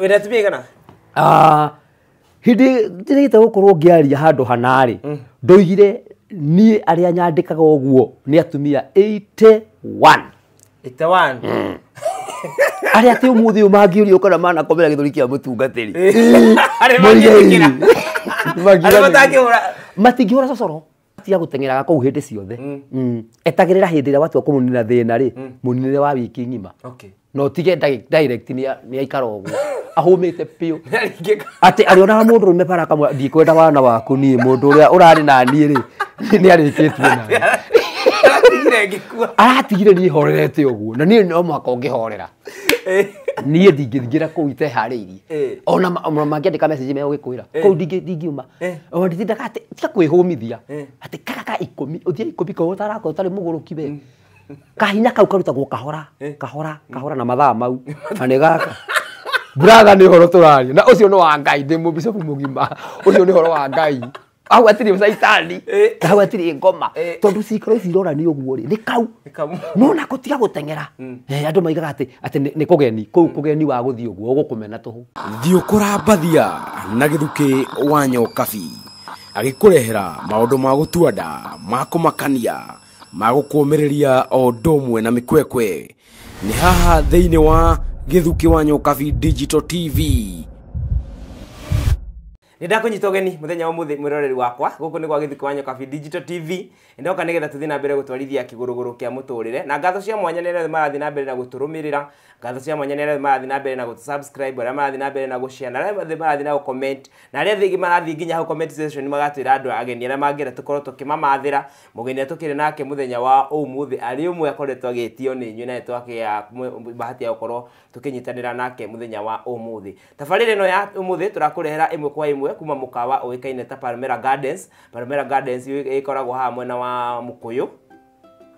wä migana hä ah, ndä njä rä te gå korwo ngä aria handå hanarä mm. ndoigire niä arä a nyandä kaga å guo nä atumia 81 81 arä a atä å må thä å mangä å ria å kana manakomera gä thå ri kä a må tungatä ri matingä hå ra cocoro tiga tengeraga kå u hä ndä ciothe mm. mm. etagä rä ra hä ndä ä rä a watua må nina thä na rä må ninä wa wiki ng'ima okay no tige direct ni ni aikaro uguo ahumite piu ati ari ona mundu rume bara kamwe kwenda wana waku ni mundu uria urari na ni ri ni ari kitu na aratigire ni horerete å na ni no mwaka å ngä horera niä ndingäthingira kå u iteharä ona mangi ndika message me ugikwira ku kwä ra kå o ndingiuma ndaka nditindaga atä tiga kwä hå mithia atä kagaka ikå mi å thiä ikå kahinya kau karutagwo kahora eh? kahora hmm. kahora na mathaa mau na nä gaka buraga nä horo tå raria na å cio nä wa ngai ndä må bicobu må gima å cio nä horo wa ngai hau atirä caitani eh? eh? hmm. hmm. na hau atirä ngoma tondå cikaro ici irora nä å guo rä nä kau nona gå tiga gå teng'era andå maigaga atä atä nä kå geni kå kå geni wa gå thiä å guo å gå kå mena tå hå thiå kå rambathia na gä thukä wa nyokabi agä kå rehera maå ndå ma gå tua ma kå makania ma gukumiriria o ndomwe na mikwekwe ni haha theini wa githuki wa nyokabi digital tv nä ndakå ũgeni mũthenya wa må mwĩroreri wakwa gå kå nä gwa gä thikå wa nyokabi digital tv nä ndoka nä getha tå thiä na mbere gå twarithia kä gå rå gå na ngatho cia mwanya nere marathiä na mbere na gå tå rå mä rä ngatho cia mwanya nere marathiä na mbere na gå tå arä a marathiĩ na mbere na gå cea na arä a marathiä na gå na arä a thä marathiĩ nginya hau magatwä ra andå ageni arä a mangä tũkorwo tå kä mamathä ra må geni tå kä nake må wa å må arä å mwe akoretwo agä tio nä inyuä na nä bahati ya gå korwo tå kä nake må wa å må thä no ya å må thä tå rakå kwa imwe mwe kuma mukawa uikaine ta Palmera Gardens Palmera Gardens ikoragwo haha mwena wa Mukuyu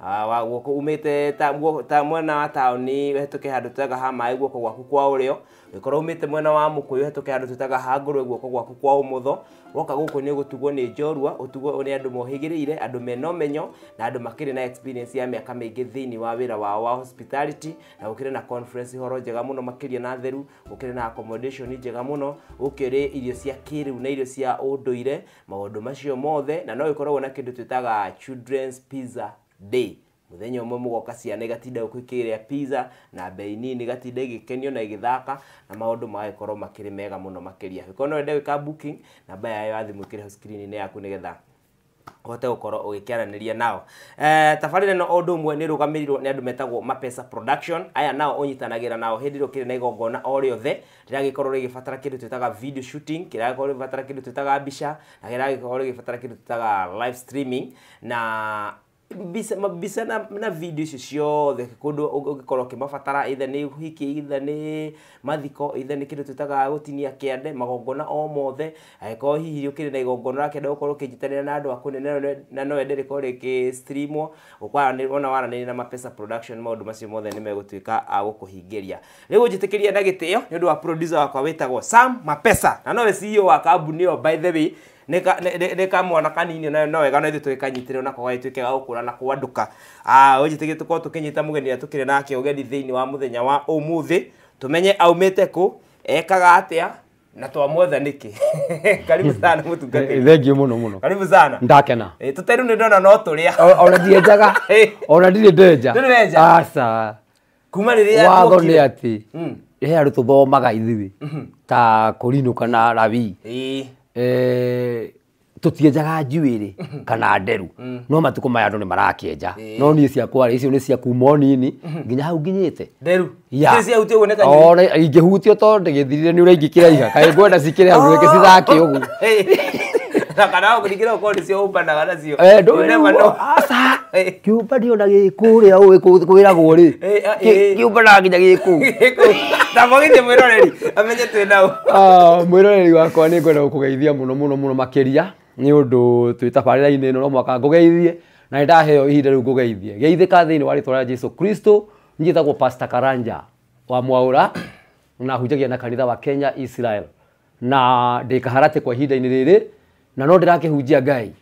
wa guoko umete ta ta mwena wa tauni hetuke handu twega ha mai guoko gwaku kwa urio ikorwo umite mwena wa Mukuyu hetuke handu twega ha ngurwe guoko gwaku kwa umutho woka gå kå nä gå tugwo nä njorua å tugwo nä andå rä ire andå mena menyo na andå makä na experience ya mä aka mä ingä thä inä wa wä ra wao wa hospitality na gå kä na conference horo njega må no makä na theru gå kä na accommodation njega må no gå kä irio cia kä rä u na irio cia å ndå ire maå ndå macio mothe na no gä koragwo na kä ndå twä children's pizza day muthenya umwe mugoka ciana igatinda gukikiria pizza na bei nini igatinda igikenio na igithaka na maundu magagikorwo makiri mega muno makiria ko no rende wika booking namba yayo ya thimu ikiri screen-inĩ yaku nigetha hote gukorwo ugikiaraniria nao eh tabarira no undu umwe ni rugamirirwo ni andu metagwo mapesa production aya nao unyitanagira nao hindi ro kiri na igongona o riothe riragikorwo rigibatara kindu twitaga video shooting kiragikorwo rigibatara kindu twitaga mbica na kiragikorwo rigibatara kindu twitaga live streaming na mbica na, video icio ciothe kundu ũngĩkorwo kimabatara ithe ni hiki ithe ni mathiko ithe ni kindu tutaga gutinia kiande magongona o mothe angĩkorwo hihi ukire na igongona rake rĩakĩenda gũkorwo kinjitanira na andũ akune na no ende rĩkorwo ni ona ni na mapesa production mode masi mothe ni megũtuĩka a gũkũhingĩria rĩu njĩtĩkĩrie na gitio nĩ ũndũ wa producer wakwa wĩtagwo sam mapesa na nowe ceo wa kabu ni by the way nä kamwana kanini no wega na ithuä twä kanyitä rä ona kogai tuä ke gå kå ra na kwandå å njä tä gä tå korwo tå kä nyita må geni rä a tå kä rä nake å geni thä inä wa må thenya wa å må thä tå menye aumä te kå ekaga atä a na twamwetha niki karibu sana mutungatĩri thengiũ mũno mũno karibu sana ndakena tå terä u nä ndona no tå rä a ona ndienjaga ona ndirĩ ndenja aca kuma rä rä watho nä atä hmm. he andå tå thomaga ithuä mhm. ta kå rinå kana rabii Eh, tutienjaga njuĩrĩ kana nderu mm. no matukũ maya nä marakä enja no niä ciakwarä icio nä ciakuma nini mm-hmm. nginya hau nginyĩte ingĩhutio tondũ ndĩgĩthirire nĩ ũrĩa ingĩkĩraiga kaĩ ngwenda cikĩre hau reke cithake ũguo na kana ũkĩringĩra ũkorwo nĩcio ũmbanaga nacio eh, ndũĩ kiumbati ona gäkå rä a å ä kwäragwo rä kiumbati nakinya gäkå tabogithä mwä roreri amenye twä nao ah roreri wakwa nä ngwenda gå kå geithia må no må no må no makä ria nä å ndå twä tabarä-ra-inä no mwaka ngå geithie na nä ndaheo ihinda rä u ngå geithie geithä ka thä wali wa rä twa rä jesu kristo njätagwo pastor karanja wa mwaå na hunjagia na kanitha wa kenya israel na ndä kaharate kwa ihinda-inä rä rä na no ndä rakä hunjia ngai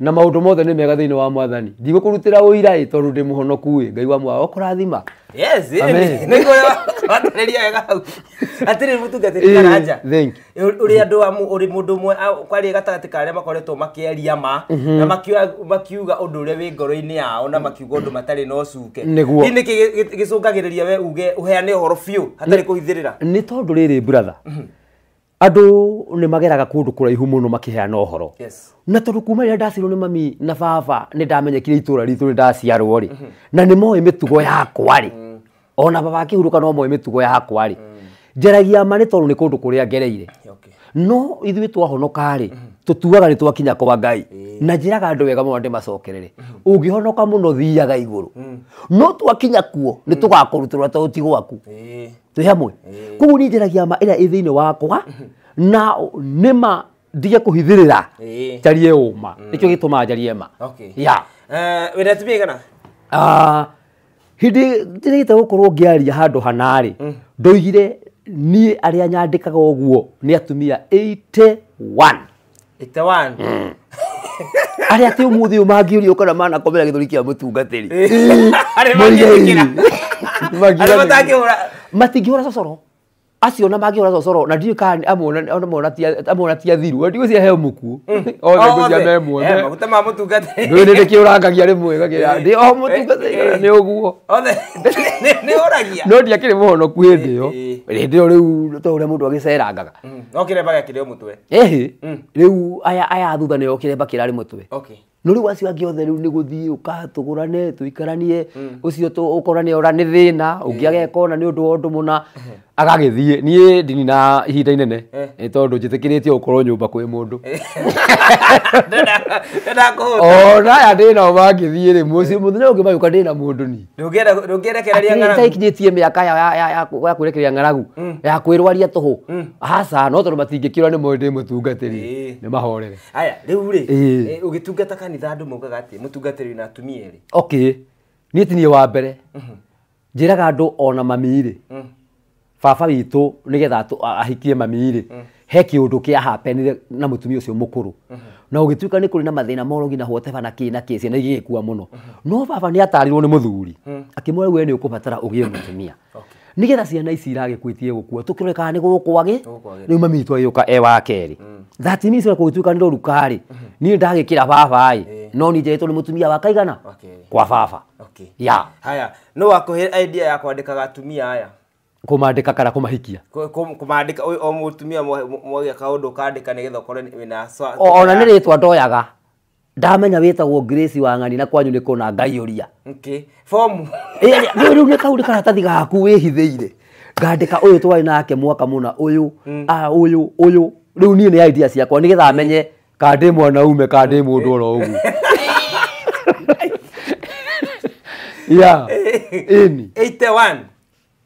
na maundu mothe ni mega thini wa mwathani kurutira uira i tondu ndi muhonoku i ngai wa mwao kurathima yes amen ega nikuratariria mutu hau atiriri thank you uri andu uri mundu mwe kwari gatagati kare aria makieria ma mhm. na makiuga makiuga undu uria wi ngoro-ini ya ona makiuga undu matari no suke ni ni gicungagiriria we uge uheane horo fiu hatari kuhithirira ni tondu riri brother mhm andå nä mageraga kå ndå kå raihu må no makä å yes. na tondå kuma rä rä ndacirwo nä mami na baba nä ndamenyekire itå ra ritå nä ndaciarwo rä mm-hmm. na nä moä mä tugo yakwa rä mm. ona baba akä hurå ka no moä mä tugo yakwa rä mm. njaragia ma nä tondå nä kå ndå kå rä a ngereire okay. no ithuä twahonokarä mm-hmm. mm-hmm. mm -hmm. tå tuaga nä twakinya kwa ngai na raga andå wega må ndä macokerere å ngä honoka må no thiaga igå rå no twakinya kuo nä mm. tå gakå rutå ra tondå ti gwaku twä hamwe koguo nä njaragia ma ä rä a ä thä inä wakwa mm-hmm. na nä ma ndige kå hithä rä ra njarie å ma mm. nä kä o gä tå ma njarie ma wä na ah, tumä gana hindä ndä gä gå korwo ngä aria handå hanarä mm. ndoigire niä arä a nyandä kaga å guo nä atumia 81 arä a atä å må thä å mangä å ria å kana manakomera gä thå ri kä a må tungatä ri eh. matingä hå ra cocoro acio na mangä å ra cocoro na ndiä kana amwe na tiathiru ndigå cia heo må kuo othe cia me mwemete ma må tungate nä kä å rangagia rä mwega ndä o må tungate nä å guo no ndiakä rä må honoku hä ndä ä yo hä ndä ä yo rä u to å rä a må ndå agä cerangaga mm. no kä remba gäakä rä o må twe mm. rä u aya thutha nä o kä remba kä rarä må twe no riu acio angä othe rä u nä gå thiä å ka tå gå rane tå ikaranie å cio å korane ora nä thä na å ngä agekona nä å ndå wa å ndå må na eh. agagä thiä niä ndini na ihinda inene eh. nä tondå njä tä kä rä tie gå korwo nyå mba kwä må eh. ndå onaya ndä nao mangä thiä rä må ciä må thenya å ngä magä å ka ndä na må ndå ni ikinyä tie mä aka ya kwä rekereria ng'aragu mm. ya kwä rwaria tå hå mm. aca no tondå matingä kä rora nä moä ndä må tungatä ri nä mahorere rä u rä å gä tungata kanitha andå maugaga atä må tungatä rä na atumia rä okay niä tiniä wa mbere mhm. njä raga andå ona mamiirä mhm. baba witå nä getha ahikie mamiirä mhm. he kä å ndå kä ahapenire na må tumia å cio må kå rå na å gä tuä ka nä kå rä na mathä na morogi na hoteba na kä na kä ciana igä gä kua må no no baba nä atarirwo nä må thuri akä we nä å kå batara å gä e må tumia nä getha ciana ici iragä kwä tie gå kua tå kä rore nä gå kwagä rä u å ka e wa kerä thati nä cira kå gä nä ni niä ndagä baba ai no ni jeto ni mutumia wa kaigana kwa baba okay ya haya no wakå hä idea ya kuandika gatumia haya aya kå kana kå mahikia kå mandä ka o mutumia tumia mwagä a kaå ndå å kandä ka nä getha å korwo wä ona nä rä twa ndoyaga ndamenya witagwo grace wa ng'ani na kwanyu niko na ngaiuria fomu rä u nä kau nä karatathi gaku wä hithä ire ngandä ka å yå twarä nake mwaka må na å yå å rä u niä nä idea ciakwa nä getha menye kandi kandä må ndå oro uguo ya ini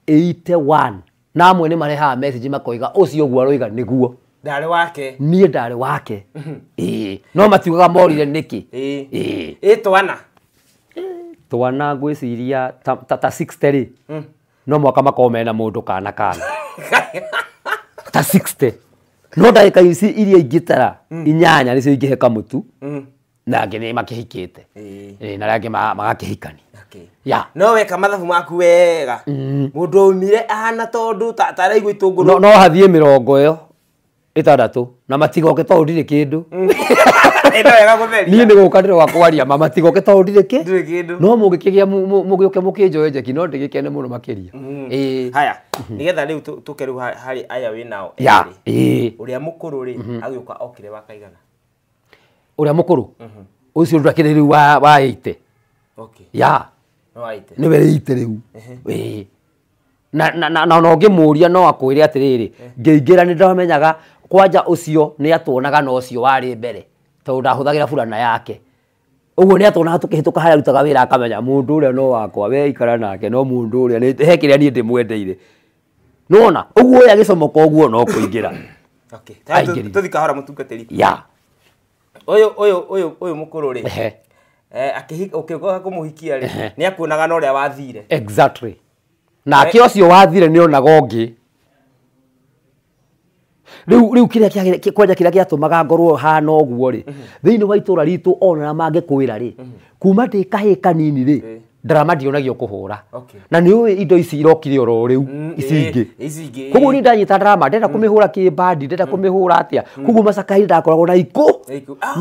81 na amwe nä marehaga message makoiga cio guo aroiga niguo nä guo niä ndarä wake ä mm-hmm. no matiugaga morire nä kä twana twana ngwä ciria ta, ta, mm. no mwaka makorwo mena må ndå kana kana ta no ndagä ici iria tara mm. inyanya cio ingä heka må tu mm. na angä nä makä hikä te na rä angä magakä hikani no weka mathabu maku wega må mm-hmm. ndå å mire ahana tondå taraigu itå ngå no hathiä mä rongo ä yo ä tandatå na matigoke tondå ndirä kä ndå mm. niä nä gå ka ndä roga kwaria ma matigoke tondå ndirä kä no må gä kä gä a må gä å ke må kä njoe njeki no ndä gä kene må no makä ria haya nä getha rä u tå ke rä u harä aya wä nao å rä a må kå rå rä agä å ka okire wa kaigana å rä a må kå rå å cio ndå akä rä rä u wa ite ya nä we rä ite rä u na no ngä må ria no akwä re atä rä eh. rä ngä ingä ra nä ndamenyaga kwanja å cio nä atwonaga na å cio warä mbere tondu ndahuthagira fulana yake uguo ni atona tukihituka haria rutaga wira akamenya mundu uria no wakwa we ikara nake no mundu uria he kiria nie ndimwendeire nona uguo uya gicomoka uguo no kuingira tuthi kahora mutungatiri uyu uyu uyu uyu mukuru ri eh, ukigoka kumuhikia ri ni akuonaga na uria wathire exactly nake ucio eh. wathire ni onaga ungi riu riu kiria kwanja kiria giatumaga ngorwo hana guo ri mm-hmm. thiini wa itura ritu ona na mage kuira ri kuma ndi kahi kanini ri eh. ndarama ndionagio kuhura na ni uwe indo ici irokire oro riu mm, eh, ici ingi eh. kugu ni ndanyita ndarama ndenda mm. kumihura kibandi ndenda mm. kumihura atia koguo macakairi ndakoragwo na iku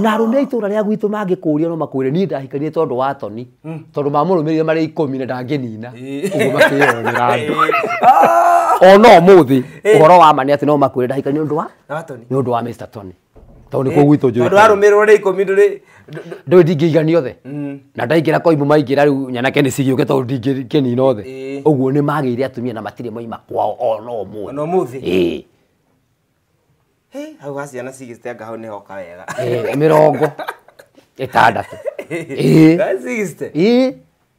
na arume ah! itura ria gwitu mangikuria no makwire ni ndahikanie tondu wa toni tondu mamurumirire mari ikumi na ndanginina koguo makiyonera andu ah! ona må thä å mani wa no makwire ndahika ni undu wa ni undu wa Mr Tony tondå nä eh, kå gwitå njå warå rå ikå mi ndå rä ndingä igani othe mm. na ndaingä ra koimå maingä ra rä u nyanake nä å ke tondå ndingä kä nina othe å eh. guo nä magä ire atumia na matirä moima kwao ona å må hau ha ciana cigicitenga hau nä hoka wega mä rongo ä tandatå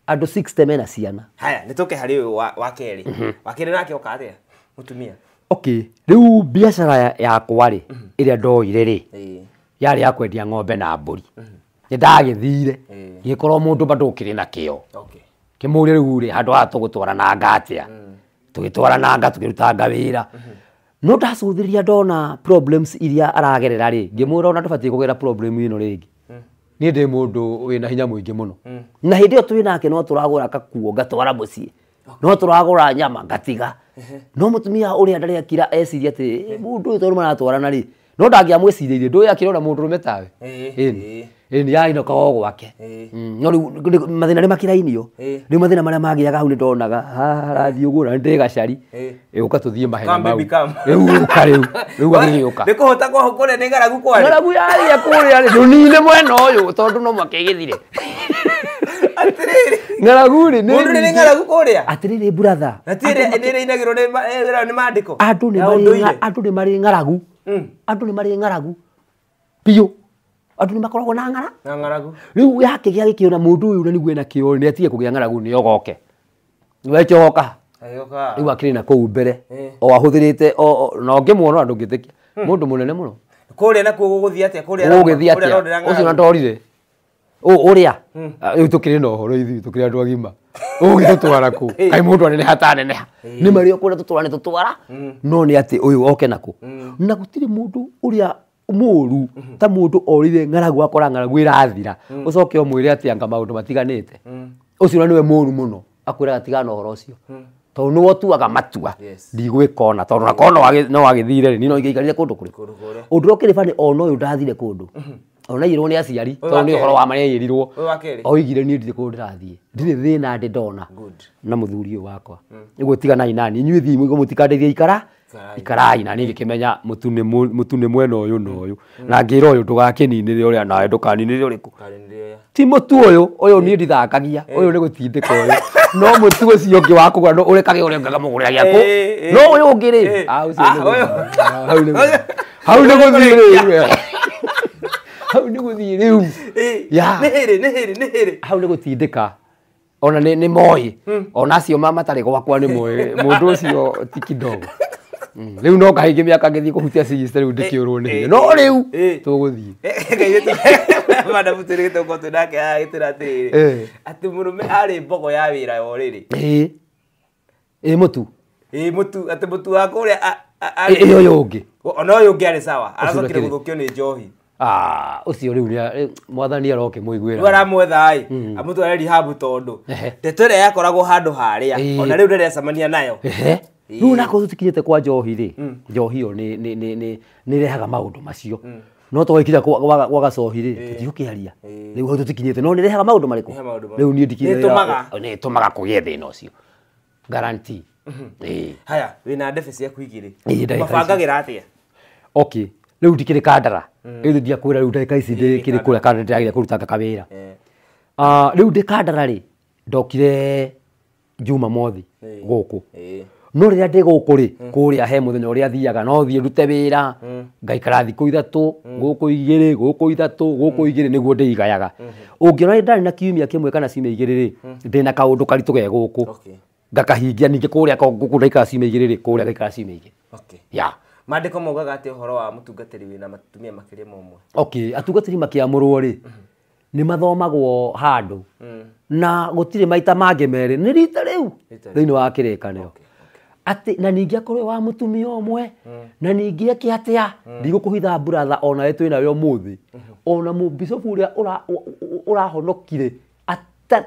andå mena ciana haya nä tå ke harä å yå wa kerä wa kerä mhm. nake oka atä må tumia okay rä u biacara yakwarä rä ä mhm. rä a ndoire rä yarä ya kwendia ng'ombe na mbå ri mhm. nä ndagä thire gä korwo må ndå mbandå kä rä na kä o kä må rä rä u rä handå haha tå gå twara nanga atä a tå gä twarananga tå gä rutanga wä ra no ndacå thä rä ria ndona iria aragerera rä ngä mwä ra ona ndå batiä kå gera ä no rä ngä niä ndä må ndå wä na hinya må ingä må no na hä ndä ä yo twä nake no tå ragå ra kakuo ngatwara må ciä no tå ragå ra nyama ngatiga no må tumia å rä a ndarä akira eciria atä må ndå å yå tondå maratwarana no ndangĩamwĩcirĩirie ndũĩ akĩrora mũndũ rũme tawe ĩni yaino kao gwake mm, no rĩu mathĩna nĩ makĩrainio rĩu mathĩna marĩa magĩaga hau nĩ ndonaga harathiĩ ũgũra nĩ ndĩgacari ũka tũthiĩ mahena mau rĩu ũka rĩu rĩu agĩgĩũka nĩ kũhota kwaho kũrĩa gä ng'aragu kwarĩ ng'aragu yarĩa kũrĩa rĩ rũnine mwena ũyũ tondũ no mwaka ĩgĩthire ng'aragu rĩ nĩ ng'aragu kũrĩa atĩrĩrĩ buratha nĩ rĩinagĩrwo nĩ mandĩko eh, andũ nĩ marĩ ng'aragu Mm. andå nä marä ng'aragu biå andå nä makoragwo na ng'ara rä u yakä gä a gä kä ona må ndå å yå na nä guena kä o nä atige kå gä a ng'aragu nä ogoke wecogoka rä u akä na kå u mbere o ahå thä rä te na å ngä mwono andå ngä tä kia må ndå må nene må no kå rä gå gä thiä atä å cio na ndorire å rä a tå kä rä na å horo ithi tå kä rä andå agima å gä tå twara kå kaä må ndå aneneha taneneha nä marä okå rä a tå twara nä mm. tå twara no nä atä å yå oke nakå mm. na gå tirä må ndå å rä a måru mm-hmm. ta må ndå orire ng'aragu akora ng'aragu ä rathira å coke o mwä re atä anga maå ndå matiganä te å cio na nä we må ru må no akwä raga tigana å horo å cio tondå nä wotuaga matua ndigwä kona tondå nakorwo no wagä thire nä no ingä ikarire kå ndå kå rä å ndå rä å kä rä ba nä ona å yå ndathire kå ndå mm-hmm ona irwo nä aciari tondå nä å horo wa marä ayerirwo oigire ni ndirä kå ndärathiä ndirä mm. thä na ndä ndona na må thuri å wakwa nä mm. guo tiganai nani inyuä thiä må tikandeithia ikara ikarai na nä gä kä menya mwena å yå na å yå mm. na ngä ra å yå ndå gakä ninä rä å rä a ti må tu å yå å ndithakagia å yå nä gå no må tu å cio å ngä ngaga må gå no å yå ah, ah, hau nä gå hau nä gå thiä rä u hau nä gå tindä ka ona nä moä hmm. ona acio mamatarä gwakwa nä moä må ndå å cio ti hmm. rä u no kahä ngä mä aka ngä thiä kå hutia rä u ndä kä å rwo nä no rä u tå gå thiämadabutågätåkotå nake agagä ra atä rä atä må rå me arä mbogo ya wä ra wa rä rä ä må tu ä må tu atä må tu wakå rä a ä yo yo ngä ona å yå ngä arä sawa aracokire gå thå kio nä njohi ucio ah, riu mwathani aroke muiguira rwara mwethai hmm. amutware rehab tondu ndeto ĩrĩa yakoragwo handũ harĩa ona rĩu ndĩrecemania nayo rĩu nakorwo tũtikinyĩte kwa njohi rĩ hmm. njohi ĩyo nĩ ĩrehaga maũndũ macio hmm. no twaikira gwa gacohi rĩ tũtiũkĩaria rĩu hau tũtikinyĩte no nĩ ĩrehaga maũndũ marĩkũ rĩu niĩ nĩ ĩtũmaga kũgĩe thĩna ũcio guarantee haya wĩna ndebe ciaku igĩrĩ mabangagĩra atĩa okay rĩu ndikĩrĩ kandara ithu mm. ndiakwä ra rä u ndagä ici ndä kä rä kana ndäragä kå rutanga kawä ah, ra rä ndokire juma mothi gå kå no rä rä a ndä gå mm. kå rä rä a he må thenya rä a thiaga no thiä ndute wä ra mm. ngaikara thikå ithatå gå kå igä rä gå kå ithatå gå kå igä na kiumia kä kana ciumia igä rä rä na kaå ndå ge gå kå ngakahingia ndaikara ciumia ngaikara ciumia ya mandiko maugaga atä horo wa mutungatiri wina matumia makiria momwe okay atungatiri makiamurwo ri nä mathomagwo handå mm. na gå maita mangä merä nä rita rä u thä inä wa kä rä na ningä akorwo wa må tumia å mwe mm. na ningä akä atä a mm. ndigå kå hitha mburatha onawe twä nawe må thä mm-hmm. ona må bicobu å rä a å rahonokire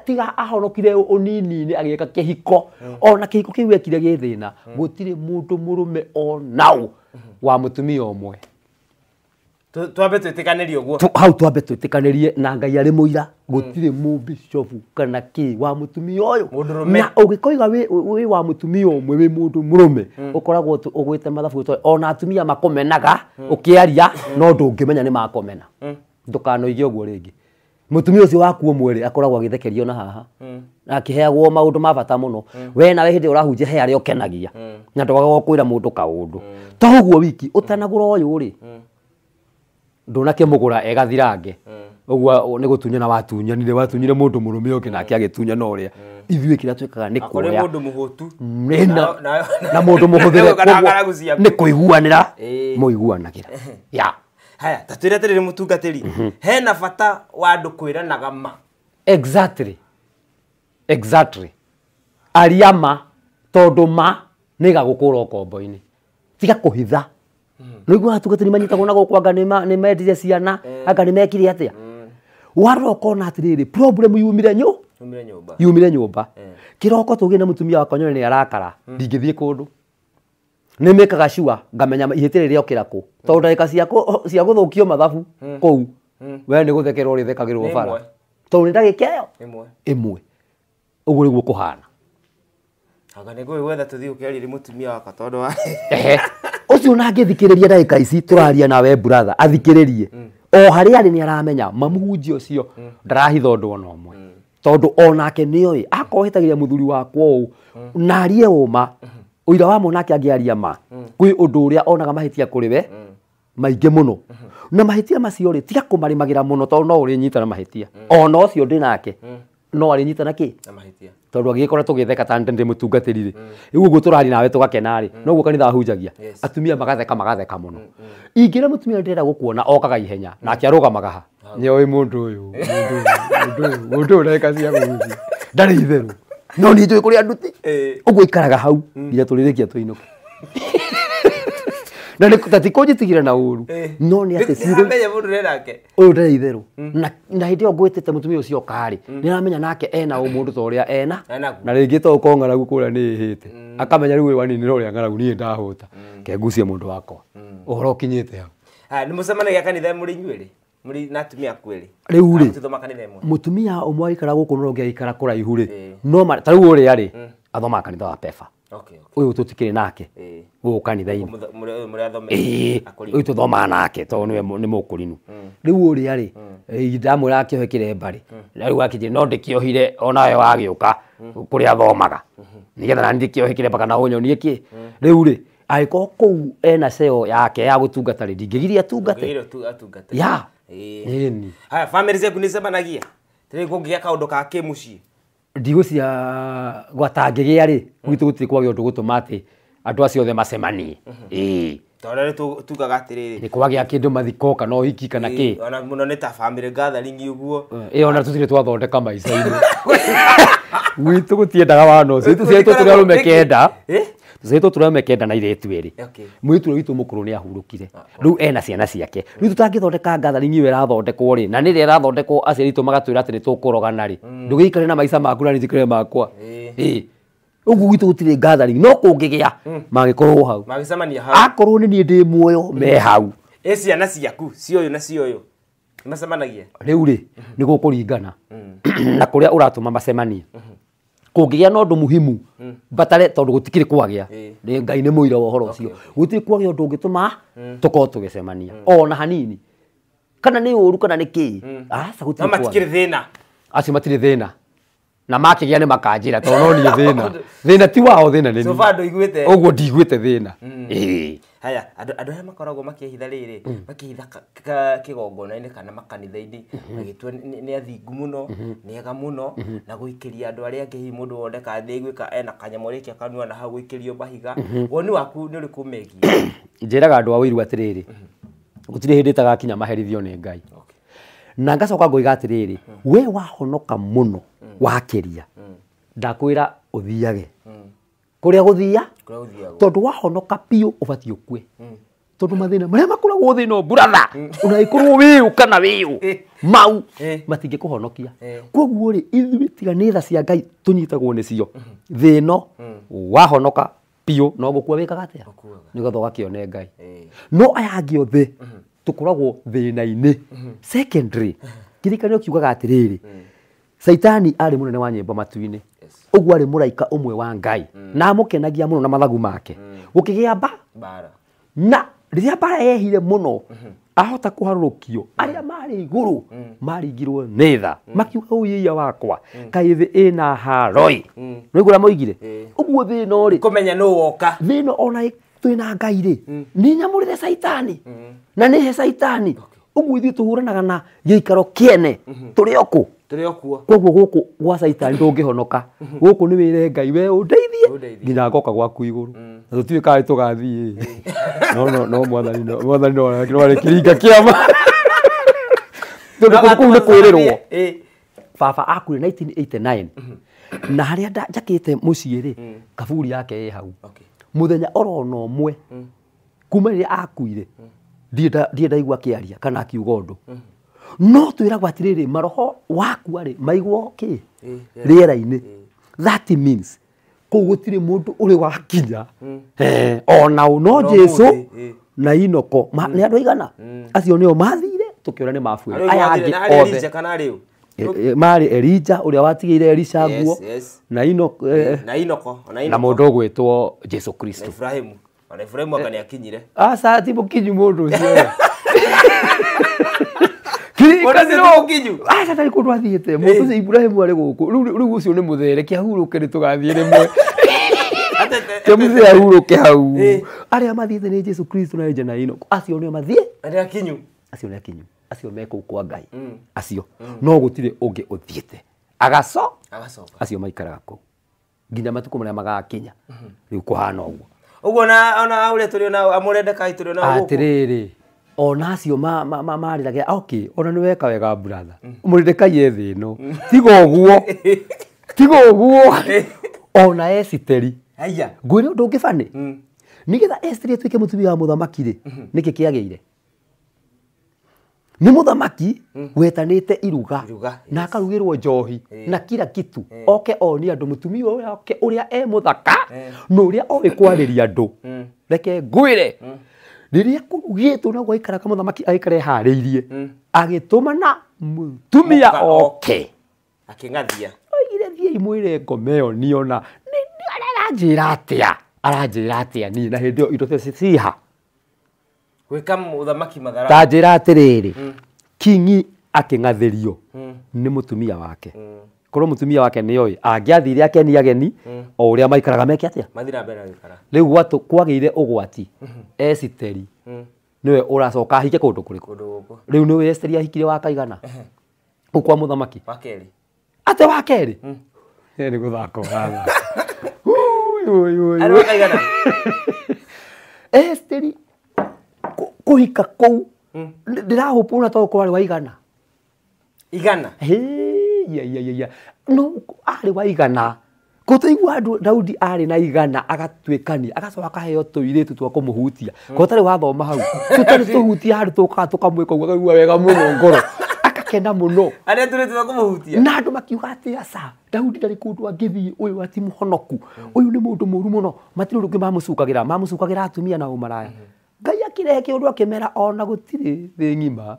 tiga ahonokire unini-inä agä eka kä hiko ona kä hiko kä u ekire gä thä na gå tirä må ndå må rå me onao Mm-hmm. wa mutumia omwe twambe twitikanerie uguo hau twambe twitikanerie na ngai ari muira gutire mu mm. bishop kana ki wa mutumia uyu na ugikoiga wi wa mutumia umwe wi mundu murume ukoragwo mm. ugwite mathabu ona atumia makomenaga ukiaria mm. no ndungimenya ni makomena ndukanoige uguo ringi mutumia ucio waku omwere akoragwo agithikerio na haha na akiheagwo maundu mabata muno we nawe hindi urahunjia he ari okenagia na ndwagaga kwira mundu kaundu to toguo wiki utanagura uyu ri ndunakimugura egathirange uguo ni gutunyana watunyanire watunyire mundu murume uki nake agitunyana uria ithuä kä rä a twä kaga nä kuoya na må ndå må hå thä re nä kå iguanä ra må iguanagä haya ta twä re atä rä rä må tungatä ri mhm. hena bata wa andå kwä ranaga ma exactly exactly aria ma tondå ma nä gagå kå ra ũkombo-inä tiga kå hitha mm. nä igua atugatani manyitagwo na gå kwanga nä mendirie ciana mm. anga nä mekire atä a mm. waroroko ona atä rä problem yumire nyå yumire nyå mba kä roko tå gä na må tumia wakonyone nä arakara ndingä thiä kå ndå nä mä kaga cua ngamenya ihä tä rä rä okä ra kå tondå ndagä ka cia oh, gå thå kio mathabu hmm. kå u hmm. we nä gå thekä rwo rä thekagä rwo bara tondå nä ndagä ka ä yo ä mwe å guo rä guo kå hana aga å wa cio hmm. na ngä thikä rä ria ndagä ka ici tå raria nawe buratha athikä rä rie o harä arä nä aramenya mamuhunji å cio ndarahitha å ndå ona å mwe tondå onake nä oä akohä tagä ria må thuri wakwa å narie å ma uira wa mwanake angiaria ma hmm. kwi undu uria onaga mahitia kuri we hmm. maingi muno hmm. na mahitia macio ri tiga kumarimagira muno tondu no uri nyita na mahitia ona ucio ndi nake no arä nyita na kä tondå agä kora tå gä ta ndä må tungatä ri rä u å guo tå rari no tå kanitha ahunjagia atumia magatheka magatheka må no ingä rä a må tumia okaga ihenya nake arå gamagaha nä oä må ndå å yå må ndå å no ni njå kå rä a å guo ikaraga hau mm. nginya tå rä rä kia tå inå na tatikå njä na å ru eh. no nä atä å yå ndere itherå na hä ndä ä yo ngwä tä te må tumia å cio karä mm. nä aramenya nake ena å må ndå ta å rä a ena na rä ngä to å korwo ng'aragu kå rä a nä ä hä te mm. akamenya rä u ä waninä ra å rä a ng'aragu niä ndahå ta kengucia må ndå wakwa å horo å kinyä te riu ri mutumia umwe aikara guku no ngi aikara kuraihu ri no ta riu uria ri mm. athomaga kanitha wa pefa uyu tutikiri nake guku kanitha-ini uyu tuthomaga nake tondå nä må kå rinu mm. rä u å rä a rä ndamwä mm. ra akä ohe kä remba rä no ndä kä ohire onawe wagä å ka kå rä athomaga mm-hmm. nä getha nani ndä kä ohe kä remba kana å nyonie u angä korwo kå ena ceo yake ya gå tungata rä ndingä giria atungate ĩni eh. haya bamĩrĩ ciaku nĩ cemanagia tirĩ kũngĩgĩa kaũndũ ka kĩ mũciĩ ndigũ cia gwatangĩgĩa rĩ gwitũ gũtirĩ kwagĩa ũndũ gũtũma atĩ andũ acio othe macemanie mm-hmm. ĩĩ torä tugaga atärä nä kwagä a kä ndå mathiko kana å hiki kana kä ona må no ta family gathering å guo ä ona tå tirä twathondeka maica-inä gwitå gå tiendaga wano citå ciaitå tå rä a rå kenda tũcahitwo tũrĩa mekenda na irĩtu erĩ mũirĩtu ũrĩa witũ mũkũrũ nĩ ahurũkire ah, ah. rĩu ena ciana ciake rĩu tũtangĩthondeka ngathani nyiwe ĩrathondekwo rĩ na nĩrĩa ĩrathondekwo aciari itũ magatwĩra atĩ nĩ tũkũrogana rĩ mm. ndũgĩikare na maica maku na nĩnjĩkĩre makwa ĩĩ ũguo gwitũ gũtirĩ gathering no kũngĩgĩa mm. mangĩkorwo hau akorwo nĩ niĩ ndĩ muoyo me mm. hau ĩ ciana ciaku cioyũ na cioyũ macemanagia rĩu rĩ mm-hmm. nĩ gũkũringana na kũrĩa ũratũma macemanie mm-hmm kungigia na undu muhimu hmm. batare tondu rä kwagä ni ngai ni muira wa horo tå ma tå korwo tå gä cemania ona hanini kana ni uru kana ni kii hmm. aca gutire thina acio matire thina na makigia nä makanjä ra tondå no niä thä na thä na ti wao thä mm. mm. mm-hmm. mm-hmm. mm-hmm. na nä å guo ndigwä te thä na haya andå arä makoragwo makähitha rä rä makähitha kä gongona-inä kana makanitha-inä magä tua nä athingu må no nä ega må no na gå ikä ria andå arä angä hihi må ndå woneka thä gwä ka ena kanyamå rä kä akanua na hau gå ikä rio mahiga woni waku nä å rä kå megia njä raga andå a wä iru atä rä rä gå tirä hä ndä tagakinya maherithio nä ngai na ngacoka ngå iga atä rä rä we wahonoka må no Mm. wakiria mm. ndakwira uthiage mm. kuria guthia tondu wahonoka piu ubati ukue tondu mathina maria makoragwo thä no buratha ona ikorwo wiu kana wiu eh. mau eh. matingä kå honokia eh. koguo rä ithuä tiga nä tha cia ngai tå nyitagwo nä cio thä no wahonoka piu no gukwa kua wä kaga atä nä getha å gakä ngai no aya othe tå koragwo thä na-inä kiririkane atiriri kiugaga atä rä rä Saitani arä må nene wa nyä mbo matu-inä å guo arä må raika å mwe wa ngai mm. na amå kenagia må no na mathagu make gå kä gä amba na rä rä a mbara yehire må no mm-hmm. ahota kå harå kio mm. arä a marä igå rå maringirwo mm. nä tha makiuga å ia wakwa kaä ä na haroi no igå rä a moigire å guo thä no rä kå menya woka thä no ona twä na ngai rä nä nyamå rä re caitani na nä he caitani å guo ithuä tå hå ranaga na gä ikaro kä ene mm-hmm. tå rä okå tå koguo gå gwa caitani ndå ngä honoka mm-hmm. gå kå nä wä re ngai we å ndeithie nginya ngoka gwaku igå rå mm. na tå tiä karä tå gathiä no mwathani noarä kä ringa kä ama tondå kå u nä kwä rä rwo baba akuire mm-hmm. na harä a njakä te må ciä rä mm. kaburi yake ä hau må thenya orona å mwe mm. kuma rä rä a akuire ndiä akä aria kana akiuga å ndå no twiragwo atiriri maroho wakua ri maigwo ki eh, eh. riera-ini eh. that means må gutiri å uri wakinya hmm. ona u no jesu na inoko hmm. nä andå aigana hmm. acio nä o mathire tå kä ona nä mabuä aya marä elija å rä a watigä ire elisha nguo na inoko na må ndå å gwä two jesu kristo aca ti må kinyu må ndå å cio sata kå ndå må tå iburahimu arä gå kå rä u å cio nä må there kä ahurå ke nä tå gathiä rä mwe kä må thä ahurå ke hau arä a mathiä te nä jesu kristo na njana ä no acio nä o mathiä acio nä akinyu acio mekå u kwa ngai mm. acio mm. no gå tirä å ngä å thiä te agaco acio maikaraga kå u nginya matukå marä a magakinya mm-hmm. rä u kå hana å guo å guo ona å rä a tå rä ona må rendeka tå rä ona atä ah, rä rä ona acio marĩragĩra ah, okay ona nä weka wega buratha mm. mũrĩndĩkai ethĩ no tiga guo tiga ũguo ona esiteri ngwĩrä å ndå ngä banä nä getha esiteri atuä ke må tumia wa må thamaki rä nä kä kä agä ire nä må thamaki wetanä te iruga na akarugä rwo njohi na kira kitu oke oni andå må tumia å yå å rä a e må thaka na å rä a oä kwarä ria andå mm. reke ngwä re mm riria kurugitwo naguo aikaraga muthamaki aikare harĩirie hmm. agĩtũmana mũtumia oke akĩng'athia oigire thiĩ imwĩre ngoma ĩyo niona aranjĩra atĩa aranjĩra atĩa niĩ na hĩndĩ ĩyo indo ciha gwĩka mũthamaki mathara ta njĩra atĩrĩrĩ hmm. kingi akĩng'athĩrio hmm. nĩ mũtumia wake korwo mũtumia wake nĩ oĩ angĩathire akeni ageni o å rä a maikaraga meke atä a rä u kwagä ire å gwati esiteri mm. nä we å racoka hike kå ndå kå rä kå rä u nä wä esteri ahikire wa kaigana gå kwa må thamaki atä wa kerä nä gå thaka å esteri kå hika kå u ndä rahå på na togå korwo arä waigana igana no arä waigana gutaigua andu daudi ari na igana agatuikania agacoka kaheo tuiritu twa kumuhutia kotari mm. wathoma hau tutari tuhutia handu tukaga tukamwika uguo akaigua wega muno ngoro akakena muno aria turitwe kumuhutia na andu makiuga ati aca daudi ndari kundu angithii uyu ati muhonoku uyu mm. ni mundu muru muno matiri rungi mamucukagira mamucukagira atumia na umaraya mm. ngai akire kä å ndå akä ona gå tirä thä ng'ima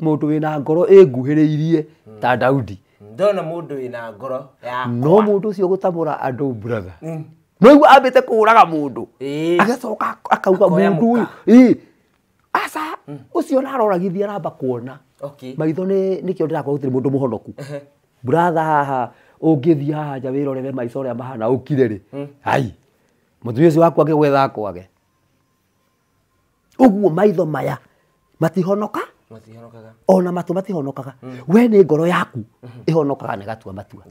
må ndå wä na ngoro ä nguhä rä irie ta daudi ndona mundu ina ngoro ya no mundu ucio gutamura andu brother mm. noigu ambite kuuraga mundu agicoka akauga mundu uyu asa ucio mm. naroragithia ramba kuona maitho nikio ndirakwagutire mundu muhonoku brother haha ungithii haha nja wirorere maica uria mahana ukire ri mm. ai mutumia ucio waku angigwetha akwage uguo maitho maya matihonoka ona matå matihonokaga we nä ngoro yaku ä honokaga nä gatua matua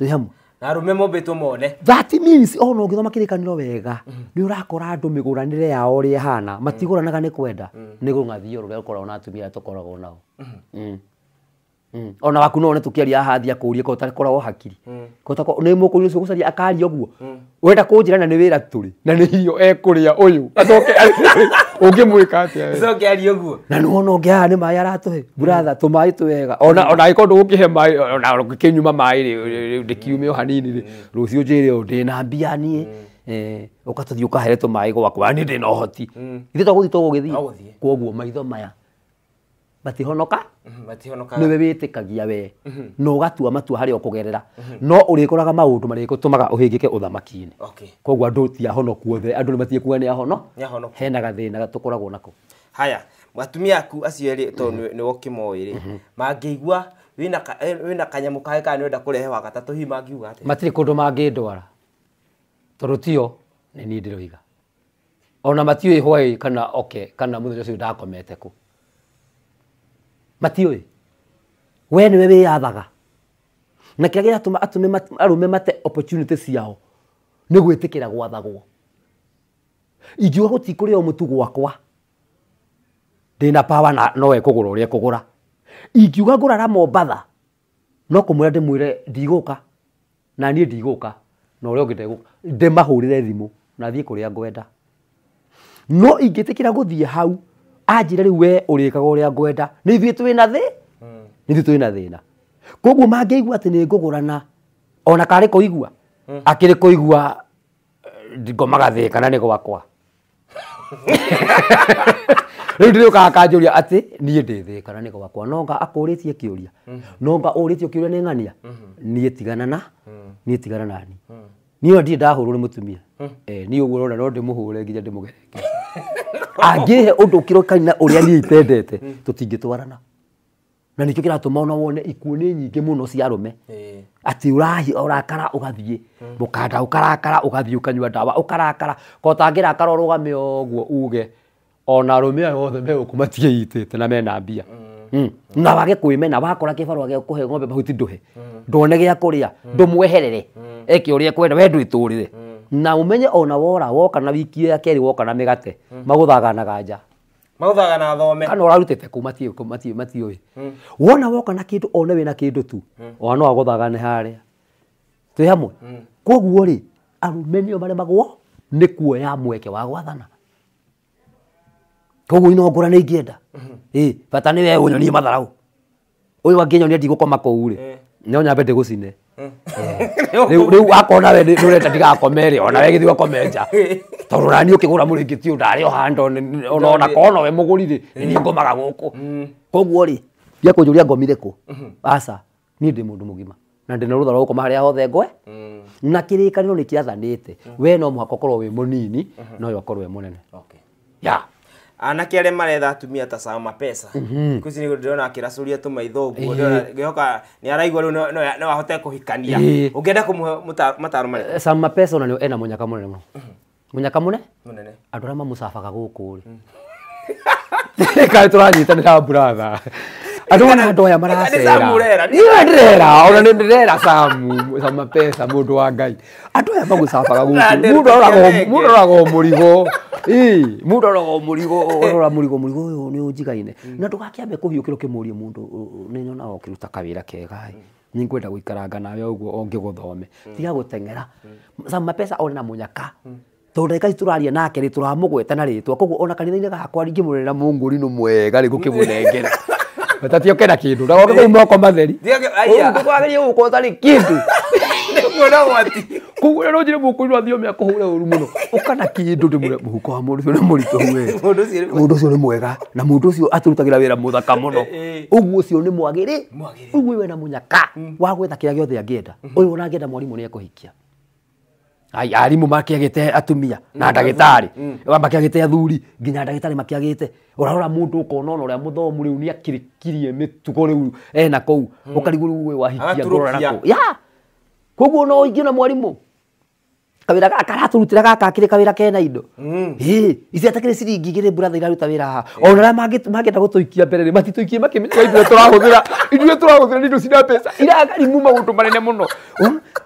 twä hamwe na arume that means ona å ngä thoma kä rä kanä wega nä å rakora andå mä gå ranä re yao rä rä hana matigå ranaga nä kwenda nä gå ngathio rå rä a å koragwo na atumia arä tå koragwo nao mm. Mm. ona waku none tå kä aria hathia kå ria koragwo hakiri nä må kå ri å cio gå caria akaria å guo mm. wenda kå njä ra na nä wä ra tå rä na nä irio ekå rä a å yå ungimwika atia icoke ari uguo na niwona ũngĩ haha nĩ maĩ aratũhe buratha tũmaĩ twega ona ona angĩkorwo ndũgũkĩhe maĩ ona ũkĩnyuma maĩ rĩ ndĩkiume o hanini rĩ rũciũ njĩre o ndĩ na mbia niĩ mm. eh, ũkatũthiĩ ũkahere tũmaĩ gwakwa nĩ ndĩ na ũhoti mm. ithuĩ twagũthiĩ tũgũgĩthiĩ koguo maitho maya matihonoka mm-hmm. nä we wä tä kagia we na å gatua matua harä a å kå gerera mm-hmm. no å rä koraga maå ndå marä gå tå maga å hä ngä ke å thamaki-inä koguo andå tiahonokuothe andå nä matikuga nä ahono hena gathä na tå koragwo nako haya atumia aku acio erä to nä wokä moä mm-hmm. rä mangä igua wä eh, na kanyamå kaä kaa nä enda kå rehe wa hihi mangiuga atä matirä kå ndå mangä ndwara tondå tio nä niä ndä roiga ona matiå hwai kana oke kana må thenya å cio ndakomete kå matiũĩ we nä we nĩwe wĩyathaga na kĩrĩa gĩatũma atũme arũme mate gwä tä kä ra gwathagwo ingiuga a o mũtu gwakwa ndĩna power na no ekũgũra ũrĩa ekũgũra ingiuga rara mombatha no re ndigå ka na niä niĩ ndigũka na ũrĩa ũngĩ ndegũka ndĩmahũrĩre thimũ na rä a ngwenda no ingä tä kä ra gå thiä hau anjira rä u we å rä kaga å rä a ngwenda nä ithuä twä na thä ni ithuä twi na thä na koguo mangä igua atä nä ngå gå rana ona karä kå igua akä rä kå igua ngomaga thi kana nä gwakwa rä u ndä rä å kakanjå ria atä niä ndä thä kana nä gwakwa nonga akå rä tie kä å ria nonga å rä ni kä ria nä ng'ania niä tiganana niä tigana nani niä o ndirä ndahå rwo nä må tumia hmm. eh, niä å rona no ndä må hå re nginya ndä må angihe undu kirokaina uria nie itendete tå tingä twarana na kä nikio kiratuma ona wone ikuo ni nyingi muno cia eh. gathiä må kanda å karakara å gathiä å kanyua ndawa å karakara ukarakara ko tangirakara urugame oguo uge ona me megå kå othe itä te na mena mbia mm. Mm. na wage kwimena wakora kibaru age kuhe ngombe mahuti nduhe mm. ndone gia kuria ndumweherere eke uria kwenda we rä ndwiturire na umenye ona wora woka na wiki ya keri woka na migate hmm. maguthaganaga nja mauthaga na thome kana urarutite ku matie ku matie matie mm. wona woka na kindu one wina kindu tu mm. agå aguthaga ne a twi hamwe mm. koguo ri arume nio maremagwo ni kuoya mweke wa gwathana koguo ino ngura ni ngienda mm -hmm. eh bata ni we unyonie matharau uyu anginyonia ndigukoma kou ri nyonya bete gucine riu akona we ndureta ndigakomere ona we githio komenja tondå nani ukigura murikiti ndari ohando ona kono we mugurire ni ngomaga guku mm. koguo ri ya kujuria ngomire ku mm-hmm. asa ni ndå mundu mugima na ndä na rå thara gå koma harä a hothe ngwe mm. na kä rä kanä ro nä kä athanä te mm. we no må haka å korwo wä må nini mm-hmm. noyo akorwo we må nene ya anake arĩa maretha atumia ta Salma Pesa mhm. thikũ ici ndĩrona akĩracũria tũmaitho ũguo ngĩhoka nĩ araigua rĩu no ahote kũhikania ũngĩenda kũmũhe mataro marĩkũ eh, Salma Pesa ona ena mũnyaka mũnene mũno mhm. mũnyaka mũne mũnene andũ arĩa mamũcabaga gũkũ rĩ kaĩ tũranyitanĩra buratha andå ona andå aya maracera niwe ndärera ona nä ndärera samu samapesa må ndå wa ngai andå aya magå cabaga gå kå må ndoraga å må rigo må ndoraga må rigo rora må rigo må rigo å yå nä å njigaine na ndå gakä ambe kå hiå kä ro kä må rie må ndå nä nyonaga å kä ruta kawä ra kega nä ngwenda gå ikaranga nawe å guo ongä gå thome tiga gå teng'era mapesa ona må nyaka tondå ndagä kaci tå raria nake rä tå ramå gweta na rä twa koguo ona kanitha-inä gakwa ringä må rä må ngå ri nä mwega rä gå kä må nengera batatiokena kindu ndagoka kuu moko matheri ndikwagerie gukwota ni kindu nä å gwati koguo rä rå må kå irwa thiomä akå hå re å ru må no wa må ndå å cio nä må ritå må mwega na må ndå å cio atå rutagä ra wä ra må thaka må na må mm. wa gwetha kä rä a gä othe angä enda å yå ona angä enda mwarimå atumia na mm. ndagä tarä mm. makä athuri nginya ndagä tarä makä agä te ona å rä a må thomu rä u ena kå u å karigå rä u wahikia ngå koguo no ingä na kawira gaka araturutira gaka akire kawira kena indo ä mm. ici atakire ciringi igä rä mbura iraruta wä ra haha ona rä a mangäenda gå tå ikia mbere rä matitå ikie makämenya indo tå rahå thä ra indo tå rahå thä ra nä indo cina mbeca iragarimu maå ndå manene må no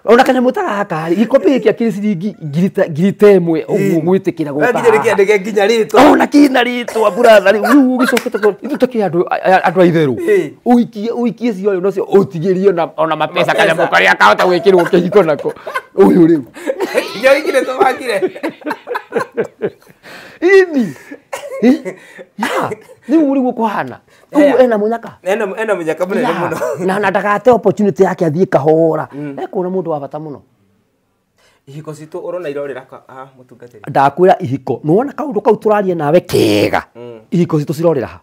ona kanyamå ta gaka gäkombe gä kä akire ciringi ngiri ta ä mwe å guo gwä tä kä ra gåkaona kina rä twa mburatha rä u gä cokete ithu tå andå a itherå å ikie å ikie cio yå nacio å tigä rie ona mabeca kanyamå karä a kahota gwä kä rwo kä hiko nako å yå rä u njoigire tumathire ini riu riguo kuhana uguo ena munyaka ena munyaka munene muno na na ndagate opportunity yake athie kahora mm. ekuna eh, mundu wa bata muno ihiko citu urona irorira ha ah, mutungatiri ndakwira ihiko nuona kaundu kau turaria nawe kega mm. ihiko citu cirorira ha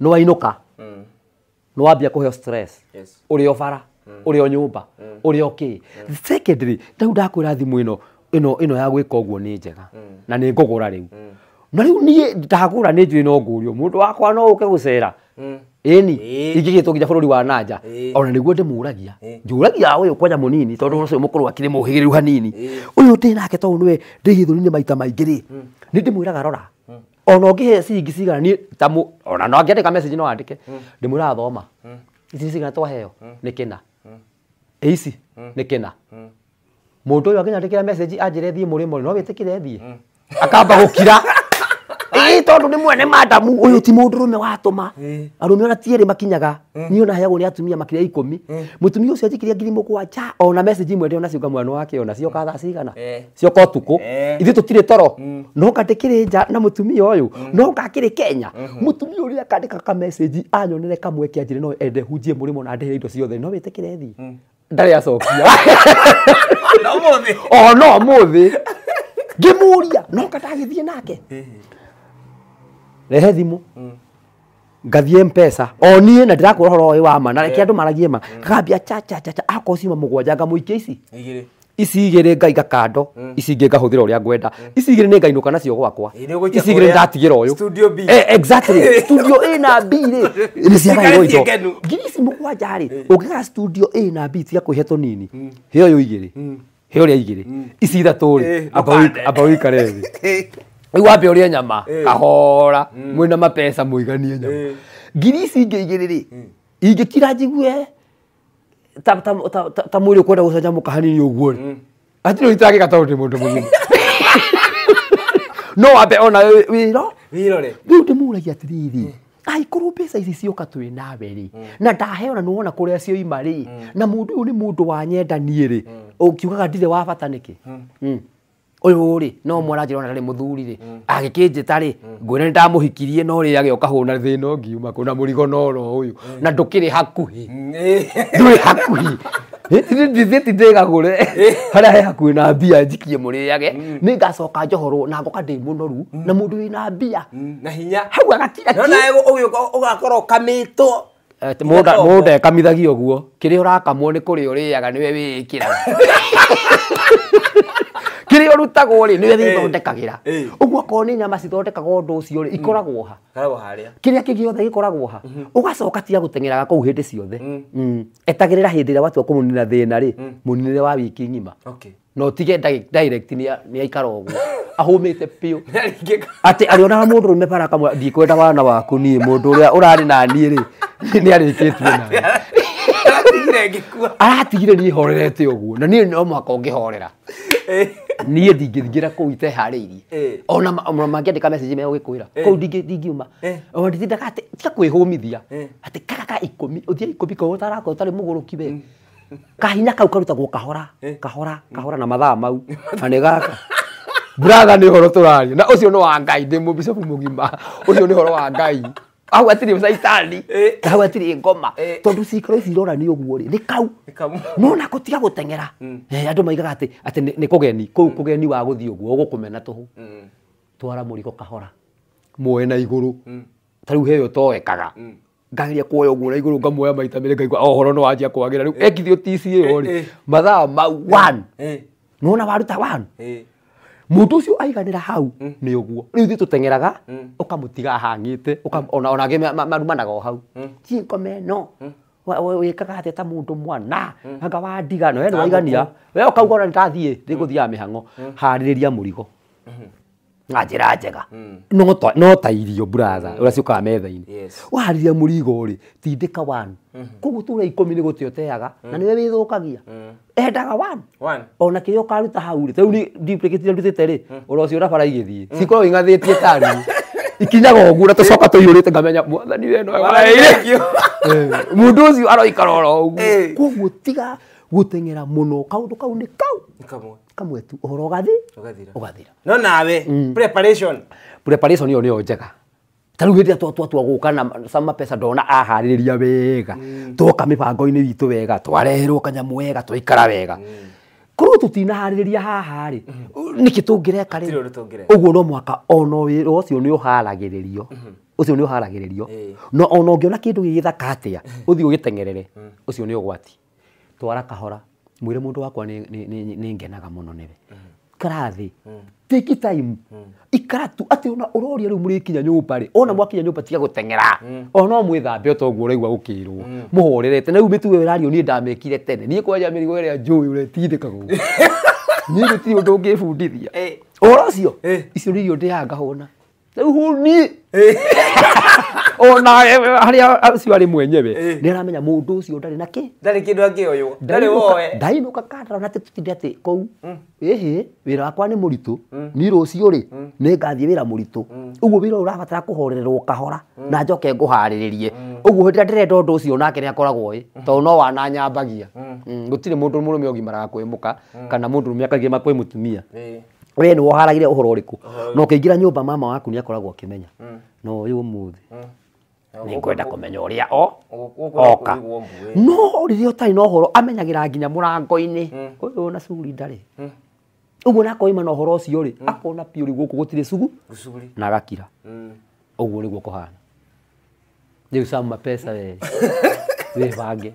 nwainuka mm. nwambia kuheo stress uri obara yes. Mm. uri o nyumba mm. uri o mm. ki secondary ta uda ndakwira thimu ino ino ino ya gwika uguo ni njega na ni ngugura riu na riu nie ndagura ni njui no ngurio mundu wakwa no uke gucera eni ingigitwo gija bururi wa nanja ona niguo ndimuragia njuragia uyu kwanja munini tondu ucio mukuru akiri muhigiriru hanini uyu ti nake tondu niwe ni maita maingiri ri ni ndimwiraga rora ona ngihe ciringi cigana ni ta ona no angiandika message no andike ndimwiraga thoma ici cigana twaheo ni kina ici nä kena må ndå å yå angä kä ra message anjä re thiä må rä mo no wä tä kä re thiä akamba gå kira tondå nä mwene madamu å yå ti må ndå rå me watå ma arå me ona tierä makinyaga niä ona heagwo nä atumia makä ria ikå mi må tumia å cio anjikä ria ngiri må gwanja ona message imwe ndä ona ciuka mwana wake ona cioka thaa cigana cioka å tukå ithuä tå tirä toro no ngatä kä rä nja na må tumia å yå no ngakä rä kenya må tumia å rä a kandä ka kamessage anyonere kamweke anjä re no ende hunjie må rä mo na ndä indo ciothe no wä tä kä rethiä ndarä acokia o no må thä ngä må ria no ngatagä thiä nake rehe thimå mm. ngathiä mpesa o na ndä rakwä ra horo wa ma na reke andå maragie ma mm. ngambia cha akorwo cima må gwanja ngamå ikia ici ici rä ngaiga kando ici mm. ingä ngahå thä ra å rä a ngwenda ici mm. igä rä nä ngainuka nacio gwakwa ici igä rä ndatigä ra å na b rä nä indo ngiri ici må gwanja rä å ngä studio a na b cia kwä nini hä yo yo igä rä a igä rä ici ithatå rä amba u wambe å rä a nyama kahora mwä na mapesa må iganie nyama ngiri ici ingä igä rä rä njigue ta mwä rä å kwenda gå canjamå ka hanini å guo mm. atirä å itaragä gataå ndä må ndå må gima no wambe ona wä ro rä u ndä må ragia atä rä mm. angĩkorwo mbeca ici cioka twä nawe-rĩ na ndaheona nä wona kå rä a cio ima rä na må ndå å yå nä må ndå wa nyendanie-rĩ mm. ũngiugaga ndirĩ wa bata nä kä uyu ri no mm. mwara mm. mm. njä na rä må thuri rä agä kä njä ta ngwä ra nä ndamå hikirie no rä age oka hå na thä no ngiuma kuna murigo må ro uyu å yå na ndå kä rä hakuhi ndå rä hakuhä tindägagåre harä a he hakuä na mbia njikie må rä age nä ngacoka njohorwo na ngoka ndä må noru na må ndå wä na mbia na hinya hau agatiaå gä å gakorwo kamä two Eh, mũndekamithagia ũguo kĩrĩa ũrakamwo nĩ kũrĩa ũrĩaga nĩwe wĩĩkĩraga kĩrĩa ũrutagwo rĩ nĩwe thĩthondekagĩra ũguo akorwo nĩ nyama cithondekaga ũndũ ũcio rä mm-hmm. ikoragwo ha kĩrĩa kĩngĩ gĩothe gĩkoragwo ha mm-hmm. ũgacoka tiga gũteng'eraga hä ndä ciothe mm. Mm. etagĩrĩra hĩndĩ ĩrĩa watua kũmũnina thĩna rĩ mũninĩre mm. wa wiki ng'ima na tige direct nĩ aikara ũguo ahũmĩte biũ atĩ arĩonaga mũndũ rũme para kamwe ndikwenda wana waku niĩ mũndũ ũrĩa ũrarĩ na niĩ rĩ nä arä kä tie aratigire niä horerete å guo na niä no å ngä horera niä ndingä thingä ra kå u iteharä irie ona mangä andä ka megå gä kwä ra kå u ndingiuma ona tiga kwä hũmithia atä kagaka ikå mi å thia ikå mi kogwo tarako tarä må gå rå ki we mm. kahinya kau karutagwo kahora kahora kahora na mathaa mau na nä gaka bratha nä horo tå raria na å cio nä wa ngai ndä må bicobu må gima å cio nä horo wa ngai hau atirä caitani na hau atirä ngoma tondå cikaro ici irora nä å guo rä nä kau nona gå tiga gå teng'era andå maigaga atä nä kå geni ku u kå geni wa gå thiä å guo gå kå mena tå hå twara må kahora muoe na igå rå hmm. tarä u heyo toekaga hmm. ngageria kuoya å guo na igå rå ngamuoya maita mä rä ngaigua ohoro oh, no wanjia kwagä ra rä u ekithio eh. tca o rä eh. mathaa mau nona eh. waruta mutu aiganä ra hau mm. ni uguo riu thi tutengeraga ukamutiga mm. hangite mm. ona ona ge marumanaga o hau ciiko wä kaga atä ta må ndå mwana anga wandiga we nä waigania we å kauga ona nä ndathiä rä gå thiaga mä hango harä rä ria må rigo na mm-hmm. njä ra njega no ta irio å rä a ciåkaga metha-inä warä ria må rigo rä tindä ka mm-hmm. koguo tå rä a ikå mi nä gå te å teaga na nä we wä thå kagia endaga onakirä å karuta hau rä tarä rutä te rä å hmm. rocio å rabara igä thiä hmm. cikorwo ingathä tie tari ikinyaga å guo na tå coka tå ihå rä te ngamenya mwathani weno må ndå å cio aroikara oro å guo koguo tiga gå teng'era må no kaå ndå kau nä kau kamwetu tu å horo å gathä å gathira no nawe ä yo nä yo njega tarä hä twatwatua gå ka na sama pesa ndona aharä rä ria wega mm. twoka mä bango-inä witå wega twarerwo kanyamå wega twaikara wega mm. korwo tå tinaharä rä ria haharä mm. nä kä tå ngä reka å guo no mwaka ona wä ra å cio nä å haragä rä rio å no ona å ngä ona kä ndå gä gä thaka atä a å thiä å gä tengerere å cio nä å gwati twara kahora mwä re må ndå wakwa nä ngenaga må no nä karathä take time ikaratu atä ona å roria rä u må rä kinya nyå mba rä ona mwakinya nyå mba tiga gutengera teng'era ona mwä thambe o raigwa å muhorerete gå kä må horerete na rä u mä tuä rario ni ndamekire tene niä kwaja mä rigo ä rä a njå ä å retigithä ka gå niä gå tirä å ndå ngä bundithia å ro å cio icio ri irio ndä yaga hona huni harä a cio arä mwenyewe eh. nä aramenya må ndå mundu ucio ndari na ki ndari kindu angioywo ndari woe ndainuka kandara na tutinde ati kou ihi mm. wira wakwa ni muritu mm. ni rucio ri mm. ni ngathii wira muritu uguo rabatara kå horererwo kahora na njoke ngå harä rä rie nguhariririe uguo hindira ndä undu ucio nake ni akoragwo ä tondu no wana nyambagia må mundu murume ogimaraga kwimuka kana må ndå mundu rume akagiema kwi mutumia we nä re å horo å rä kå na å kä ingä ra nyå mba mama waku nä akoragwo akä menya hmm. no yå må thä nä ngwenda kå menya å rä a oka no rä rä a å tarä na å horo amenyagä ra nginya må rango-inä å hmm. yå na cuguri ndarä å hmm. guo nakoima na å horo å cio rä akona piå rä gå kå gå tirä cugu na agakira å guo nä guo kå hana rä u pesa we wä bange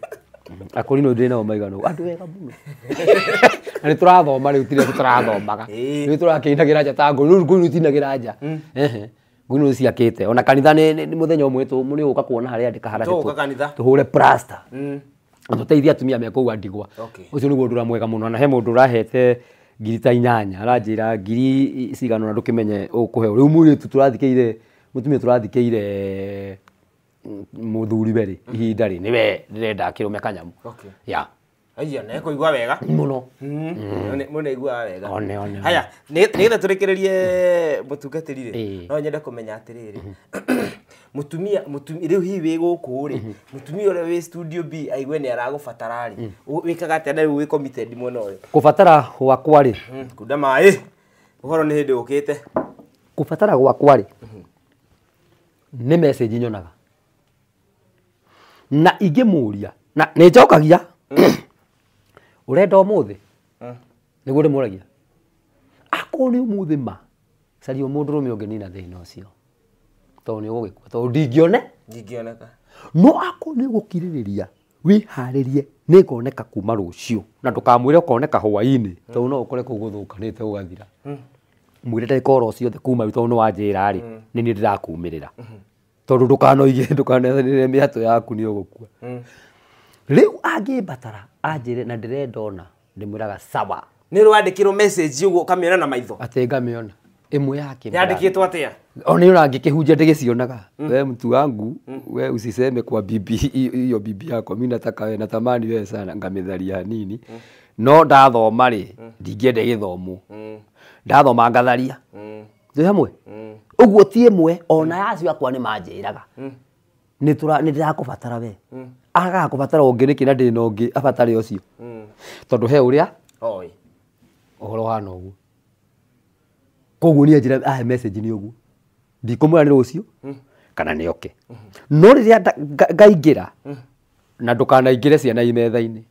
akå no ndä na å maigana andå wega må no na nä tå rathoma rä u tirä ta ngå rä u tinagä ra nja ngå inå te ona kanitha nä må thenya å mwe må rä å ka kuona harä andä kahara tå hå re tumia atumia me kåu andigwa å cio nä guo ndå ra mwega må no na he må ndå å rahete ngiri ta inyanya aranjä ra ngiri cigano na ndå kä menye å kå heo rä u må tu tå rathikä ire må tumia tå rathikä muthuri beri ihinda ri ni we ndirenda akirome kanyamu ya aya na ekoigua wega muno muno igua wega one one haya ni getha turikirerie mutungatiri ri eh. no nyende kumenya atiriri mutumia mutumia riu hi wi guku ri mutumia uria wi studio B aigue ni aragubatara ri hmm. wikaga atia na riu wi committed mwena uyu kubatara gwakwa ri hmm, kunda mai uhoro ni hindi ukite kubatara gwakwa ri hmm. nä message nyonaga na ingĩmũria na nä njokagia å mm. renda må thä hm. nä guo rä måragia akorwo ah, nä å må thä ma caria må ndå rå me å ngä nina thä na å cio tondå nä å gå gä kua tondå one no akorwo nä å gå kirä rä ria wä harä rie nä ngoneka kuma rå cio na ndå kamwä re å koneka hwainä tondå no å kore kå gå thå kanä te å gathira hm. mwä re ndagä kora å ciothe kuma tondå nä wanjä ra rä hm. nä niä ndä rakumä rä ra tondu ndukanoige mä miato yaku hmm. u angä mbatara anjä anjire na ndirendona ndimwiraga sawa ni rwandikirwo message uguo ona na maitho ati ngamiona imwe yake yandikitwo kä hunjia ndä gä cionaga hmm. we mtu wangu hmm. we uciceme kwa bibi iyo bibi yako mimi nataka we natamani wewe sana nini no ndathoma ri ndingiende githomo ndathoma ngatharia ndĩ hamwe uguo ti mwe ona yacio akwa ni manjiraga hmm. nä tå ra nä ndä rakå batara we hmm. agaga kå batara å ngä nä kä na ndä na å cio tondå he å rä a å horo hana å guo koguo nä ra ahe message nä å guo ndikå mwä ra cio hmm. kana nä oke no rä rä a ngaingä ra na ndå kanaingä re ciana imetha-inä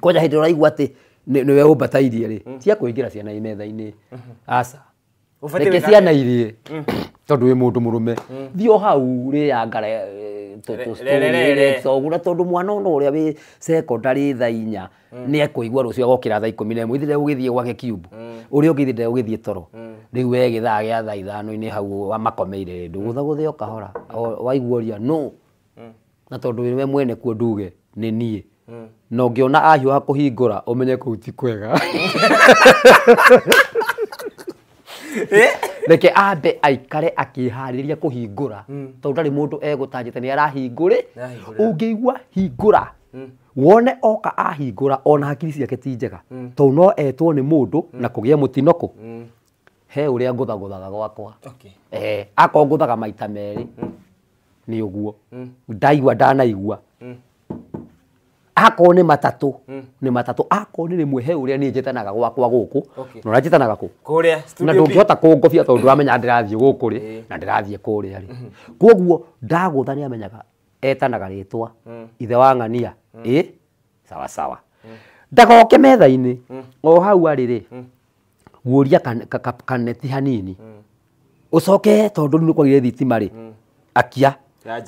kwanja hä ndä å raigua atä nä we å mbatairie rä tiakwä ingä ra ciana inä reke ciana irie mm. tondu wi mundu murume mm. thio hau ri yangare togura tondu mwana ona uria wi secondary tha inya mm. ni ekuigwa rucio agokira tha 10 na imwe ithire ugithie gwake cube uri ungi ugithie toro riu we githaa gya tha ithano-ini hau wa makomeire ndu gutha nduguthaguthia kahora waigua ria no na tondu wi we mwene ku nduge ni nie na ũngĩona ahiũha kũhingũra ũmenye kũu ti kwega Eh? reke ambe aikare kå hingå ra akiharĩria kũhingũra nä arahingå rä å ngä igua hingå ra wone oka ahingå ra ona hakiri ciake ti njega hmm. tondũ no etwo nĩ mũndũ hmm. na kå gä a må tinokå hmm. he å rä a ngå thagå thaga gwakwa eh, akorwo ngå thaga maita merä nä å guo ndaigua ndanaigua akorwo nä matatå hmm. nä matatå akorwo nä rä mwe he å rä a nä njä tanaga gwakwa gå kå na å rä a njä tanaga kå na ndå ngä hota kå ngobia tondå ndå ramenya ndä rathiä gå kå rä eh. na ndä rathiä kå rä a rä hmm. koguo ndagå tha nä amenyaga etanaga rä twa hmm. ithe wa ng'ania ä sawasawa ndagoke metha-inä o hau arä rä guoria kaneti hanini å coke tondå rä u nä kwagire thitima rä akia hä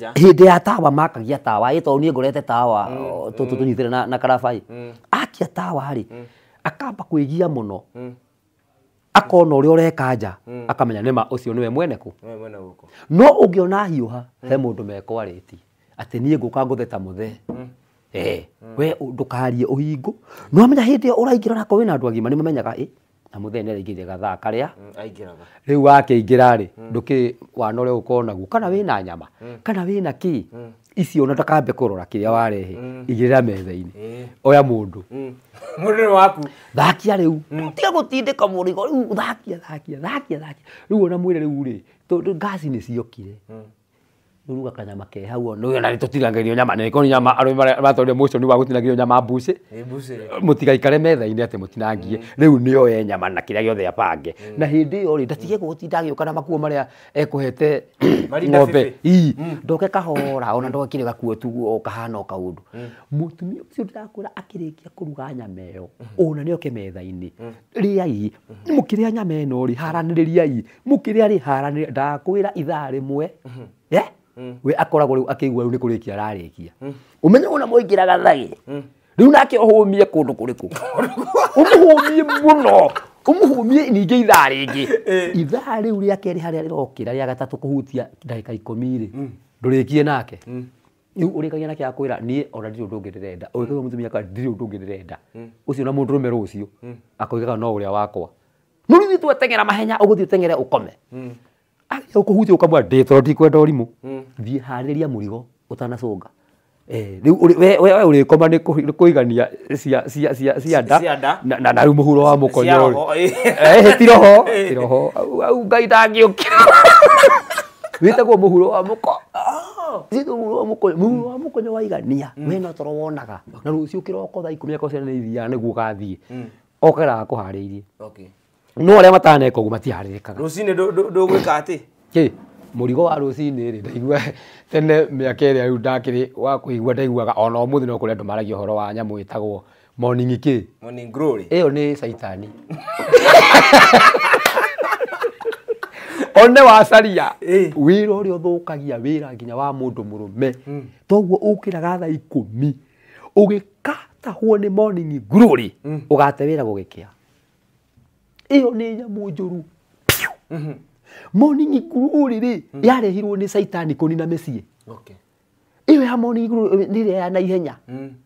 ya tawa makagia tawa ä tondå niä ngorete tawa tå tå nyitire na karabai mm. akia tawa-rä mm. akamba kwä gia må no akona å rä a å reka nja akamenya nä ma å cio nä we mwene ku no å ngä ona hiå ha he må ndå mekwarä ti atä niä ngå ka ngå the må the we ndå karie å hingå no amenya hä ndä ä yo å raingä ra nakorwo wä na andå agima nä mamenyaga na må thenya nä gathaa karä a rä mm, u wakä rä mm. ndå wana å rä a gå korwo naguo kana wä na nyama mm. kana wä na kä icio ona ndakambe kå rora kä rä a warehe igä rä ra metha-inä oya må ndå må waku thakia rä u tiga gå tindä ka må u thakia thakia thakia thakia rä u ona mwä re rä u rä ngaci nä ciokire nuruga u gakanyama ke hau ona å yå na nä tå tirangagä nyama nä korwo nyama arä matorire motion wa gå tinagä nyama mbucä mutiga ikare metha-inä ate må tinangie rä u nä oe nyama na kä rä apange hmm. na hindi ndä ä yo rä ndatige gå tinda agä å ka na makuo marä a ekåhete eh, ng'ombe ndoke hmm. kahora ona ndokire gakuo tu o oh, kahana o kaundu hmm. mutumi ucio ndakura å kuruga nyama ä yo ona ni oke metha-inä rä ai ni kä nyama ä ri haraniriria i rä ri haraniria ndakwira ithare mwe eh, eh? we akoragwo rä u akä igua rä u nä kå rä kia ararä kia å menye ona mwaingä raga thagä rä u nake å hå mie kå ndå kå rä kå å må hå mie må no å må hå mie ningä ithaa rä ngä ithaa rä u rä akerä harä a rä rokä ra rä a gatatå kå hutia ndagä ka ikå rä ndå rä kie nake rä u å rä kagia nake akwä ra niä ona ndirä å ndå ngä ndä renda å hmm. gä må tumia ndirä å ndå ngä ndä renda å cio na må ndå rå me rå cio hmm. akoigaga no å rä a wakwa no rä u mahenya å gå thiä å tengere å kome hmm å ukuhutia ndä toro ndikwenda rimå thiä harä ria må rigo å rä koma nä kå igania cia nda na rä u må huro wa må konyo tiroho tiroho au ngai ndangä å kä wä tagwo må huro wa må ko oh. wa mukonyo wa wena hmm. toro wonaga na rucio kiroko thaa ikumi akorwo ciana nä ithiaga nä guo å gathiä hmm. okaraga kå harä irie no aria mataneka do do rucini ndugwika ati ki murigo wa rucini ri ndaigua tene miaka iria riu ndakiri wa kuigua ndaiguaga ona umuthi no kuri andu maragia horo wa nyamu itagwo morning ki morning glory iyo ni saitani one wacaria wira kagia wä ra nginya wa rå me hmm. toguo ukiraga thaa ikumi gate wä morning glory gä kä a iyo ni nyamu njuru morning glory ri yarehirwo ni saitani kuni na mesie okay iyo ya morning glory nire ya hmm. na ihenya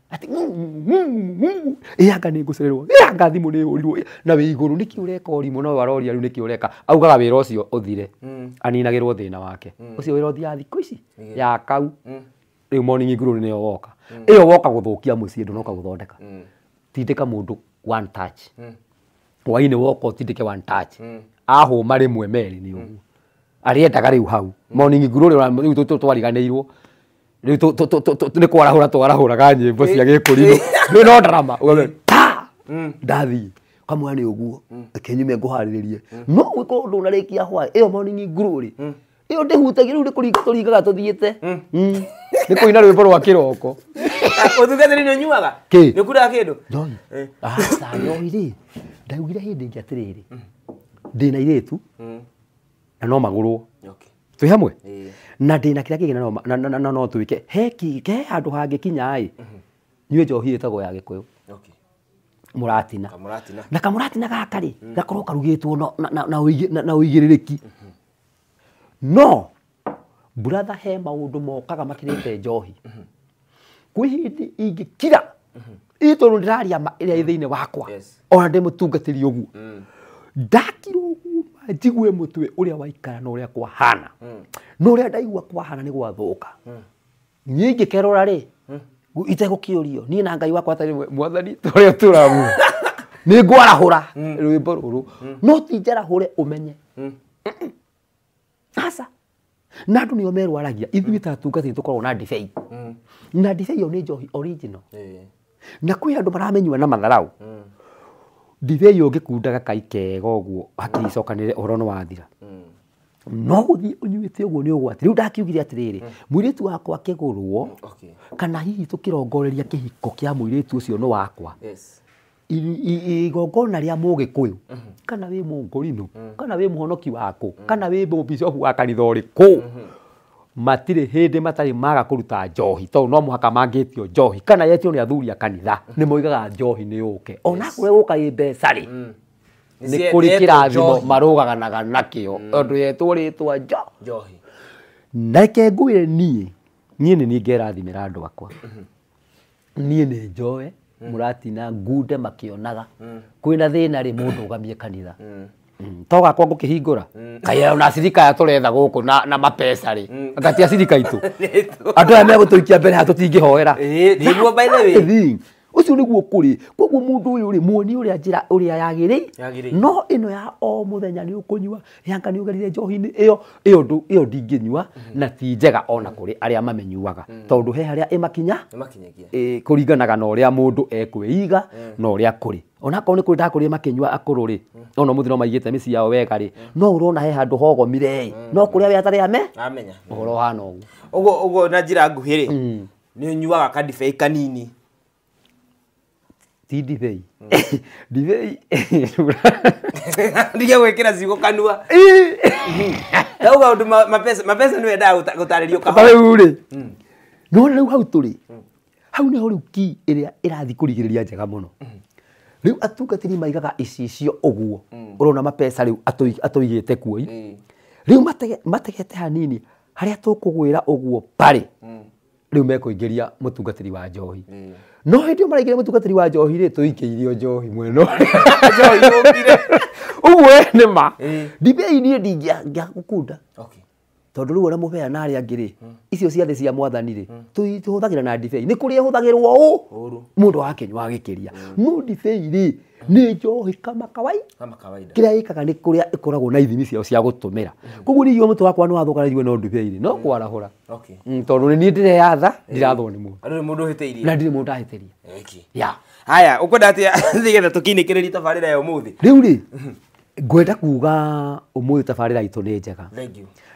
ati iyanga ni ngucererwo iyanga thimu ni urirwo na wi iguru niki ureka urimu no waroria riu niki ureka augaga wira ucio uthire hmm. aninagirwo thina wake ucio hmm. wira uthia thiku ici ya kau riu morning glory ni woka iyo woka guthukia mucii ndu noka guthondeka tindika mundu one touch hwainä woka å tindä ke hmm. ahåma rä mwe merä nä å guo arä endaga rä u hau morning rä twariganä irwo nä kwarahå ra twarahå raga nyä mbo cia gä kå rinå rä no ndarama hmm. hmm. ndathiä kamwa nä å guo akenyume ngå harä rä rie no gwä korwo ndå na rä kia hwa ä yo morning glory ä yo ndä hutagia rä u rä tå ringaga tå thiä te nä kå ina rwä mbo rwa kä roko å thugethe nä å nyuaga nä kuraga kä ndå ndaugire hindi atä rä rä ndä na no magurwo twä hamwe na ndä na kä rä a kä gä na no twä ke he handå hangä kinyaä nyuä njohi ä tagwo ya gä kå yå må ratina na kamå ratina gakarä gakorwo karugä two na å igä rä rä ki no mburatha he maå ndå mokaga makä rä te njohi kwä hä ndä ingä kira hmm itu ndiraria ria inä wakwa ona ndimutungatiri uguo mm. ndakirwo uguo njigue mutwe uria waikara na uria kwahana mm. no uria ndaigua kwahana ni rä mm. niĩ ngĩkerora rĩ itegũkĩũrio niĩ na ngai wakwa atarĩ mwathani tũrĩa tũramu nĩ ngwarahũra rwĩmbo rũrũ no ti njarahũre ũmenye aca na andũ nĩo merwaragia ithuĩ ta atungatĩri tũkoragwo na ndibei na ndibei ĩyo nĩ njohi original na kwä andå maramenyua na matharau ndithe ä å ngä kundaga kai kega å guo hakiri icokanä å horo nä wathira no gå thiä å nyuä te å guo nä å gwati rä u ndakiugire atä rä rä irä tu wakwa akä gå rwo kana hihi tå kä rongoreria kä hiko kä a irä tu å cio nä wakwa igongona rä a må gä kå yå kana wä må ngå rinå mm. kana wä må honoki wakå kana wä må bicobu wa kanitha å rä kå matirä hä ndä matarä maga kå ruta njohi tondå no må haka mangä tio njohi kana yetio nä athuri a kanitha hmm. nä moigaga njohi nä yå ke ona kå rä gå kaä mbecarä nä kå rä kä rathimo marå gaganaga nakä o hmm. hmm. ondå yetwo rä twa njohi nake ngwä re niä niä nä niä ngerathimä ra andå akwa niä nä njoe må ratina ngunde makä onaga kwä na thä na rä må ndå å gamie kanitha Mm. to gakwa ngå kä hingå ra mm. kaä ona acirika aya tå retha gå kå na, mapeca rä mm. ngati acirika itå andå aya megå tå ikia mbere ha tå tingä hoera ucio niguo kuri koguo mundu uyu ri muoni uri ajira uri yagiri no ino ya o muthenya ni ukunywa yanga ni ugerire johi ni iyo iyo ndu iyo dinginywa mm-hmm. na ti njega ona kuri aria mamenyuaga mm. tondu he aria imakinya kuringanaga no uria mundu ekwiiga na uria kuri onakorwo nä kå rä ndakå rä makä akå rå rä ona muthi no maigä te mä ci yao wega ri mm. no urona he handu hogomire mm. no kuri awe a ame å uhoro hana å ugo na njä nguhi ri ni nä å nyuaga kadibei kanini ti ndithei ndithei ndige gwä kä ra ciugo kanua tauga å ndå mapesa nä wendaga gå tarä rio rä u rä no rä u hau tå rä mm. hau nä ho rä u ki ä rä a ä rathiä kå rigä rä ria njega må no mm. rä u atungatiri maigaga icicio å guo å mm. rona mapesa rä u atå igä te kuoi rä u mategete hanini harä a tå kå gwä ra å guo parä rä u mekå ingä ria må tungatĩri wa njohi no hä maraigä må tungatari wa njohi rä tå ikä irio njohi mwena å guo nä ma ndimbe iniä ndingä gå kunda okay tondå rä u ona må bea narä angä rä hmm. icio ciathä cia mwathani rä hmm. tå hå thagä ra na ndibei nä kå rä a hå thagä rwo å må ndå wa kenya wa gä kä ria hmm. no ndibei rä nä njohä kamakawai kä rä a ä kaga nä kå rä a ä koragwo na ithimi ciao cia gå tå mä ra koguo nä iua må tå wakwa nä wathå karaigua no ndibei rä no kwarahå ra tondå nä niä ndä reyatha ndirathwo nä måna ndå ndirä må ndå ndahä tä ria haya å kwenda atä nä getha tå kinä kä rä ria tabarä ra ya må thä rä u rä ngwenda kuga å må thä tabarä ra itå nä njega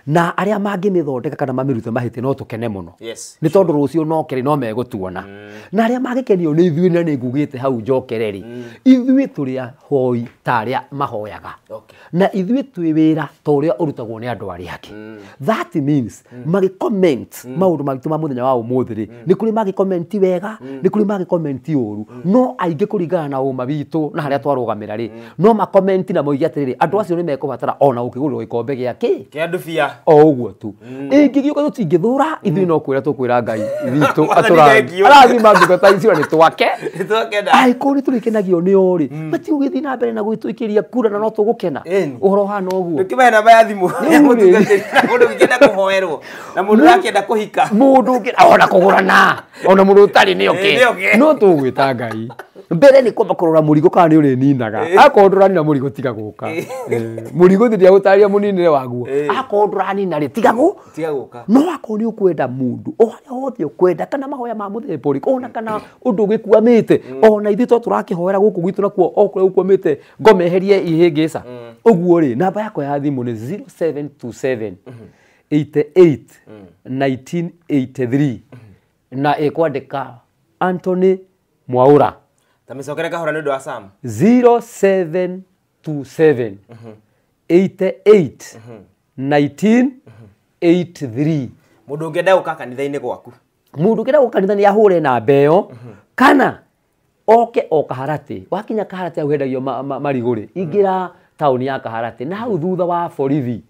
na aria mangimithondeka kana mamirute mahiti no tukene muno yes, ni tondu sure. rucio no kere no megutuona mm. na aria magikenio ni ithuĩ na ni ngugite hau njokereri mm. ithuĩ turi hoi ta aria mahoyaga okay. na ithuĩ twĩ wĩra ta ũrĩa ũrutagwo nĩ andũ arĩa angĩ mm. that means mm. comment mm. maũndũ maritũ ma mũthenya wa ũmũthĩ rĩ mm. nĩ kũrĩ magicomenti wega mm. nĩ kũrĩ magicomenti ũru mm. no aingĩ kũringana na ũma witũ na harĩa twarũgamĩra rĩ mm. no makomenti na moige atĩrĩrĩ andũ mm. acio nĩ mekũbatara ona ũkĩgũrĩrwo gĩkombe gĩa kĩ kĩa ndubia o uguo tu ingigiuka mm. tu tingithura mm. ithuĩ no kwĩra tũkwĩra ngai witũ arathima nduka ta icio nĩ twake angĩkorwo nĩ tũrĩkenagio nĩo rĩ mm. matigũgĩthiĩ na mbere na gwĩtwĩkĩria kura na no tũgũkena ũhoro ũhana ũguo namba ya thimũ ya mũndũ ũngĩenda kũhoerwo na mũndũ ũrakĩenda kũhika mũndũ ona kũgũrana ona mũndũ ũtarĩ oke no tũgwĩta ngai mbere nä kwamba kå rora må rigå kana nä å rä ninaga eh. akorwo ndå ranina må rigå tiga gå ka eh. eh, må rigå thä ndäagå tarä ria må ninä re waguo akorwo ndå ranina rä tiga gå no akorwo nä å kwenda må ndå o harä a hothe å kwenda kana mahoya ma må themba å ona kana å ndå å gä kuamä te mm. ona ithuä to tå rakä hoera gå kå gwitå nakuo o rä a gå kuamä te ngomeherie ihä ngä ca å mm. guo rä namba yakwa ya thimå nä 0727 88 1983 na ä kwandä ka antony mwaå ra tamesokera kahora ni dwa sam 0727 mm -hmm. 88 mm -hmm. 19 mm -hmm. 83 mundu ngenda guka kanitha-ini gwaku mundu ngenda guka kanitha re namba ä yo kana oke o kaharatä wakinya kaharatä au hendagio marigå rä ingä ra taå ni ya kaharatä na hau thutha wa borithi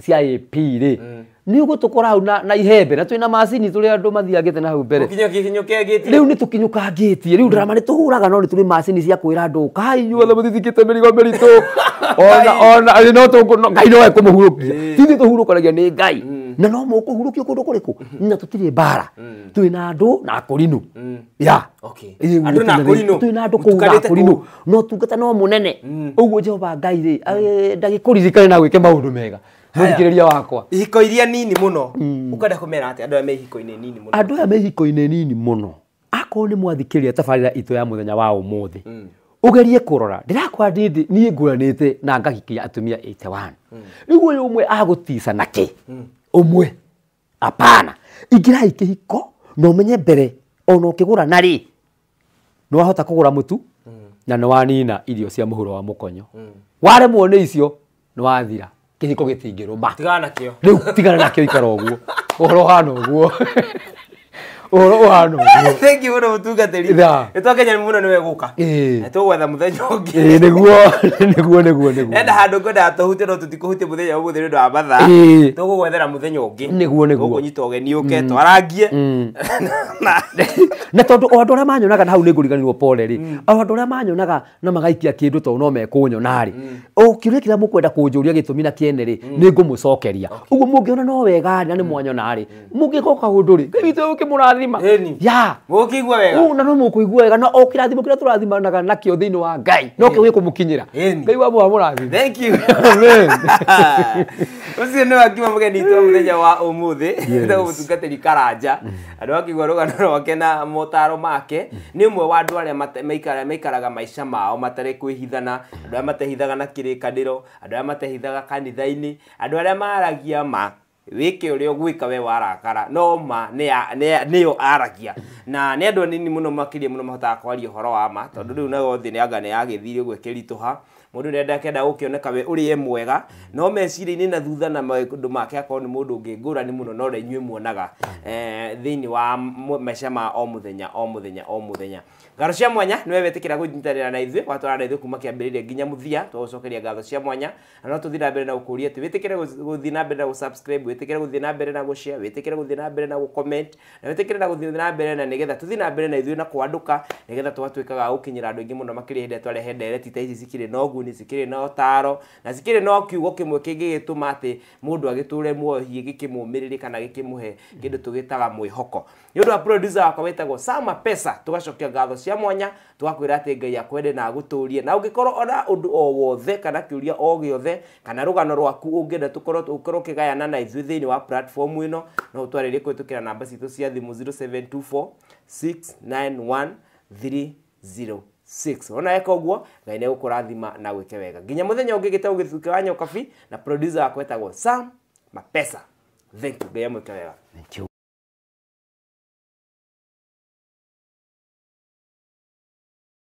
cia AP rä mm nä å gå tå kora hau na, na ihembe na twä na macini tå rä andå mathiangä te na hau mbere rä u nä tå kinyå kangä tie rä u ndarama nä tå hå raga no nä tå rä macini cia kwä ra andå kainyuothe må tithikä te mä rigo mä ritå ngai no kå må hurå kia tithuä tå hurå kanagia nä ngai mm. na no må kå hurå kio kå ndå kå rä kå na tå tirä mbara twä na andå na akå rinå ya twä na andå kå u na akå rinå no tungata no må nene å mm. guo jehova ngai rä mm. eh, ndagä kå ririkane na gwä ke maå ndå mega mwikiriria wakwa ihiko iria nini muno mm. kumera kũmera atĩ andũ aya me ihiko-inĩ nini muno andũ aya me ihiko-inĩ nini mũno akorwo nĩ mwathikĩrĩria tabarĩra ito ya mũthenya wa ũmũthĩ mm. ugerie kurora ndirakwa ndithi nie nguranite na ngahikia atumia 81 mm. rĩu mm. ũyũ ũmwe agũtica na kĩ umwe mm. apana ingĩrai kĩhiko na ũmenye mbere ona ũkĩgũra na rĩ no ahota kũgũra mũtu mm. na nĩ wanina irio cia mũhuro wa mũkonyo waremwo nĩ icio no wathira gä tingä rå gitingiruma tigana rä u tigana nakä o ikara å guo uguo uhoro hana å guo horo wa no thank you muno mutunga teri etwa kenya muno niwe guka etugwetha muthenya ungi niguo niguo niguo niguo enda handu ngwendaga tuhutie no tutikuhutie muthenya umwe nä å ndå wa matha tågågwethera muthenya å ngä niguo niguo tåkånyita å geni å ke mm. twarangie mm. na tondå o andå arä a manyonaga na hau nä ngå riganirwo pore rä mm. o andå arä a manyonaga na magaikia kä ndå tondå no mekå nyona rä å kä rä kä rä a må kwenda kå njå ria gä tå mi na kĩene rä nä ngå må cokeria å guo må ngä ona no wega nä mwanyona rä må ngä koka å ndå rä gä witå å kä må rathä tũrathima ya ũkigua wega na no mũkũigua wega na o kĩrathimo kĩrĩa tũrathimanaga nakĩo thĩinĩ wa ngai no kĩu gĩkũmũkinyĩra ngai wa mwa mũrathima ũcio nĩ wakima mũgeni itwa mũthenya wa ũmũthĩ etagwo mũtungatĩri karanja andũ akigua rũgano rwake na motaro make nĩ ũmwe wa andũ arĩa maikaraga maica mao matarĩ kwĩhithana andũ arĩa matehithaga na kĩrĩkanĩro andũ arĩa matehithaga kanitha-inĩ andũ arĩa maaragia ma wike å rä a gwä ka we warakara no ma nä yo aragia na nä andå anini må no makä må no mahotaga kwaria å horo wa ma tondå rä u nayo nä anga nä yagä thiri å guo kä ritå ha må ndå nä kenda gå kä oneka we å rä e mwega no meciria-inä na thutha na maå ndå make akorwo nä må ndå å ngä ngå rani må no norä rä inyuä muonaga hmm. eh, thä inä wa maica ma o må thenya o må thenya o må thenya ngaro cia mwanya nä wewetä gwinyitanä na ithuä watwara na ithuä kuma kä ambä rä ria nginya må thia twagå cokeria ngatho cia mwanya na no tå thiä na mbere na gå kå ria atä wä tä kä re gå thiä na mbere na gå wä tä kä re gå thiä na mbere na gå cia wä tä kä re gå thiä na mbere na gå na wä tä kä re na gå thiä na mbere na nä getha tå thiä na mbere na ithuä na kwandå ka nä getha twatuä kaga gå kinyä ra andå aingä må no makä rä hä twarehe ndereti ta ici cikirä na ũguni cikirä na taro na cikirä na kiugo kĩmwe kĩngĩ gĩtũma atĩ mũndũ agĩtũre muohi gĩkĩmũmĩrĩrie kana gĩkĩmũhe kĩndũ tũgĩtaga mwĩhoko nä wa producer wakwa wä sama pesa tå gacokia ngatho cia mwanya tå gakwä atä ngai akwende na agå tå na å ngä korwo ona å o wothe kana kä å o gä kana rå gano rwaku å ngä enda tå korwo å gayana na ithuä thä wa platform ino no å twarä rie kå hä tå kä ra namba citå cia thimå 0724 691 306 ona eka uguo ngai nä gå na gwä ke wega nginya må thenya å wanyo kafi na producer wakwa wetagwo sam mapesa thank you ngai amwä ke wega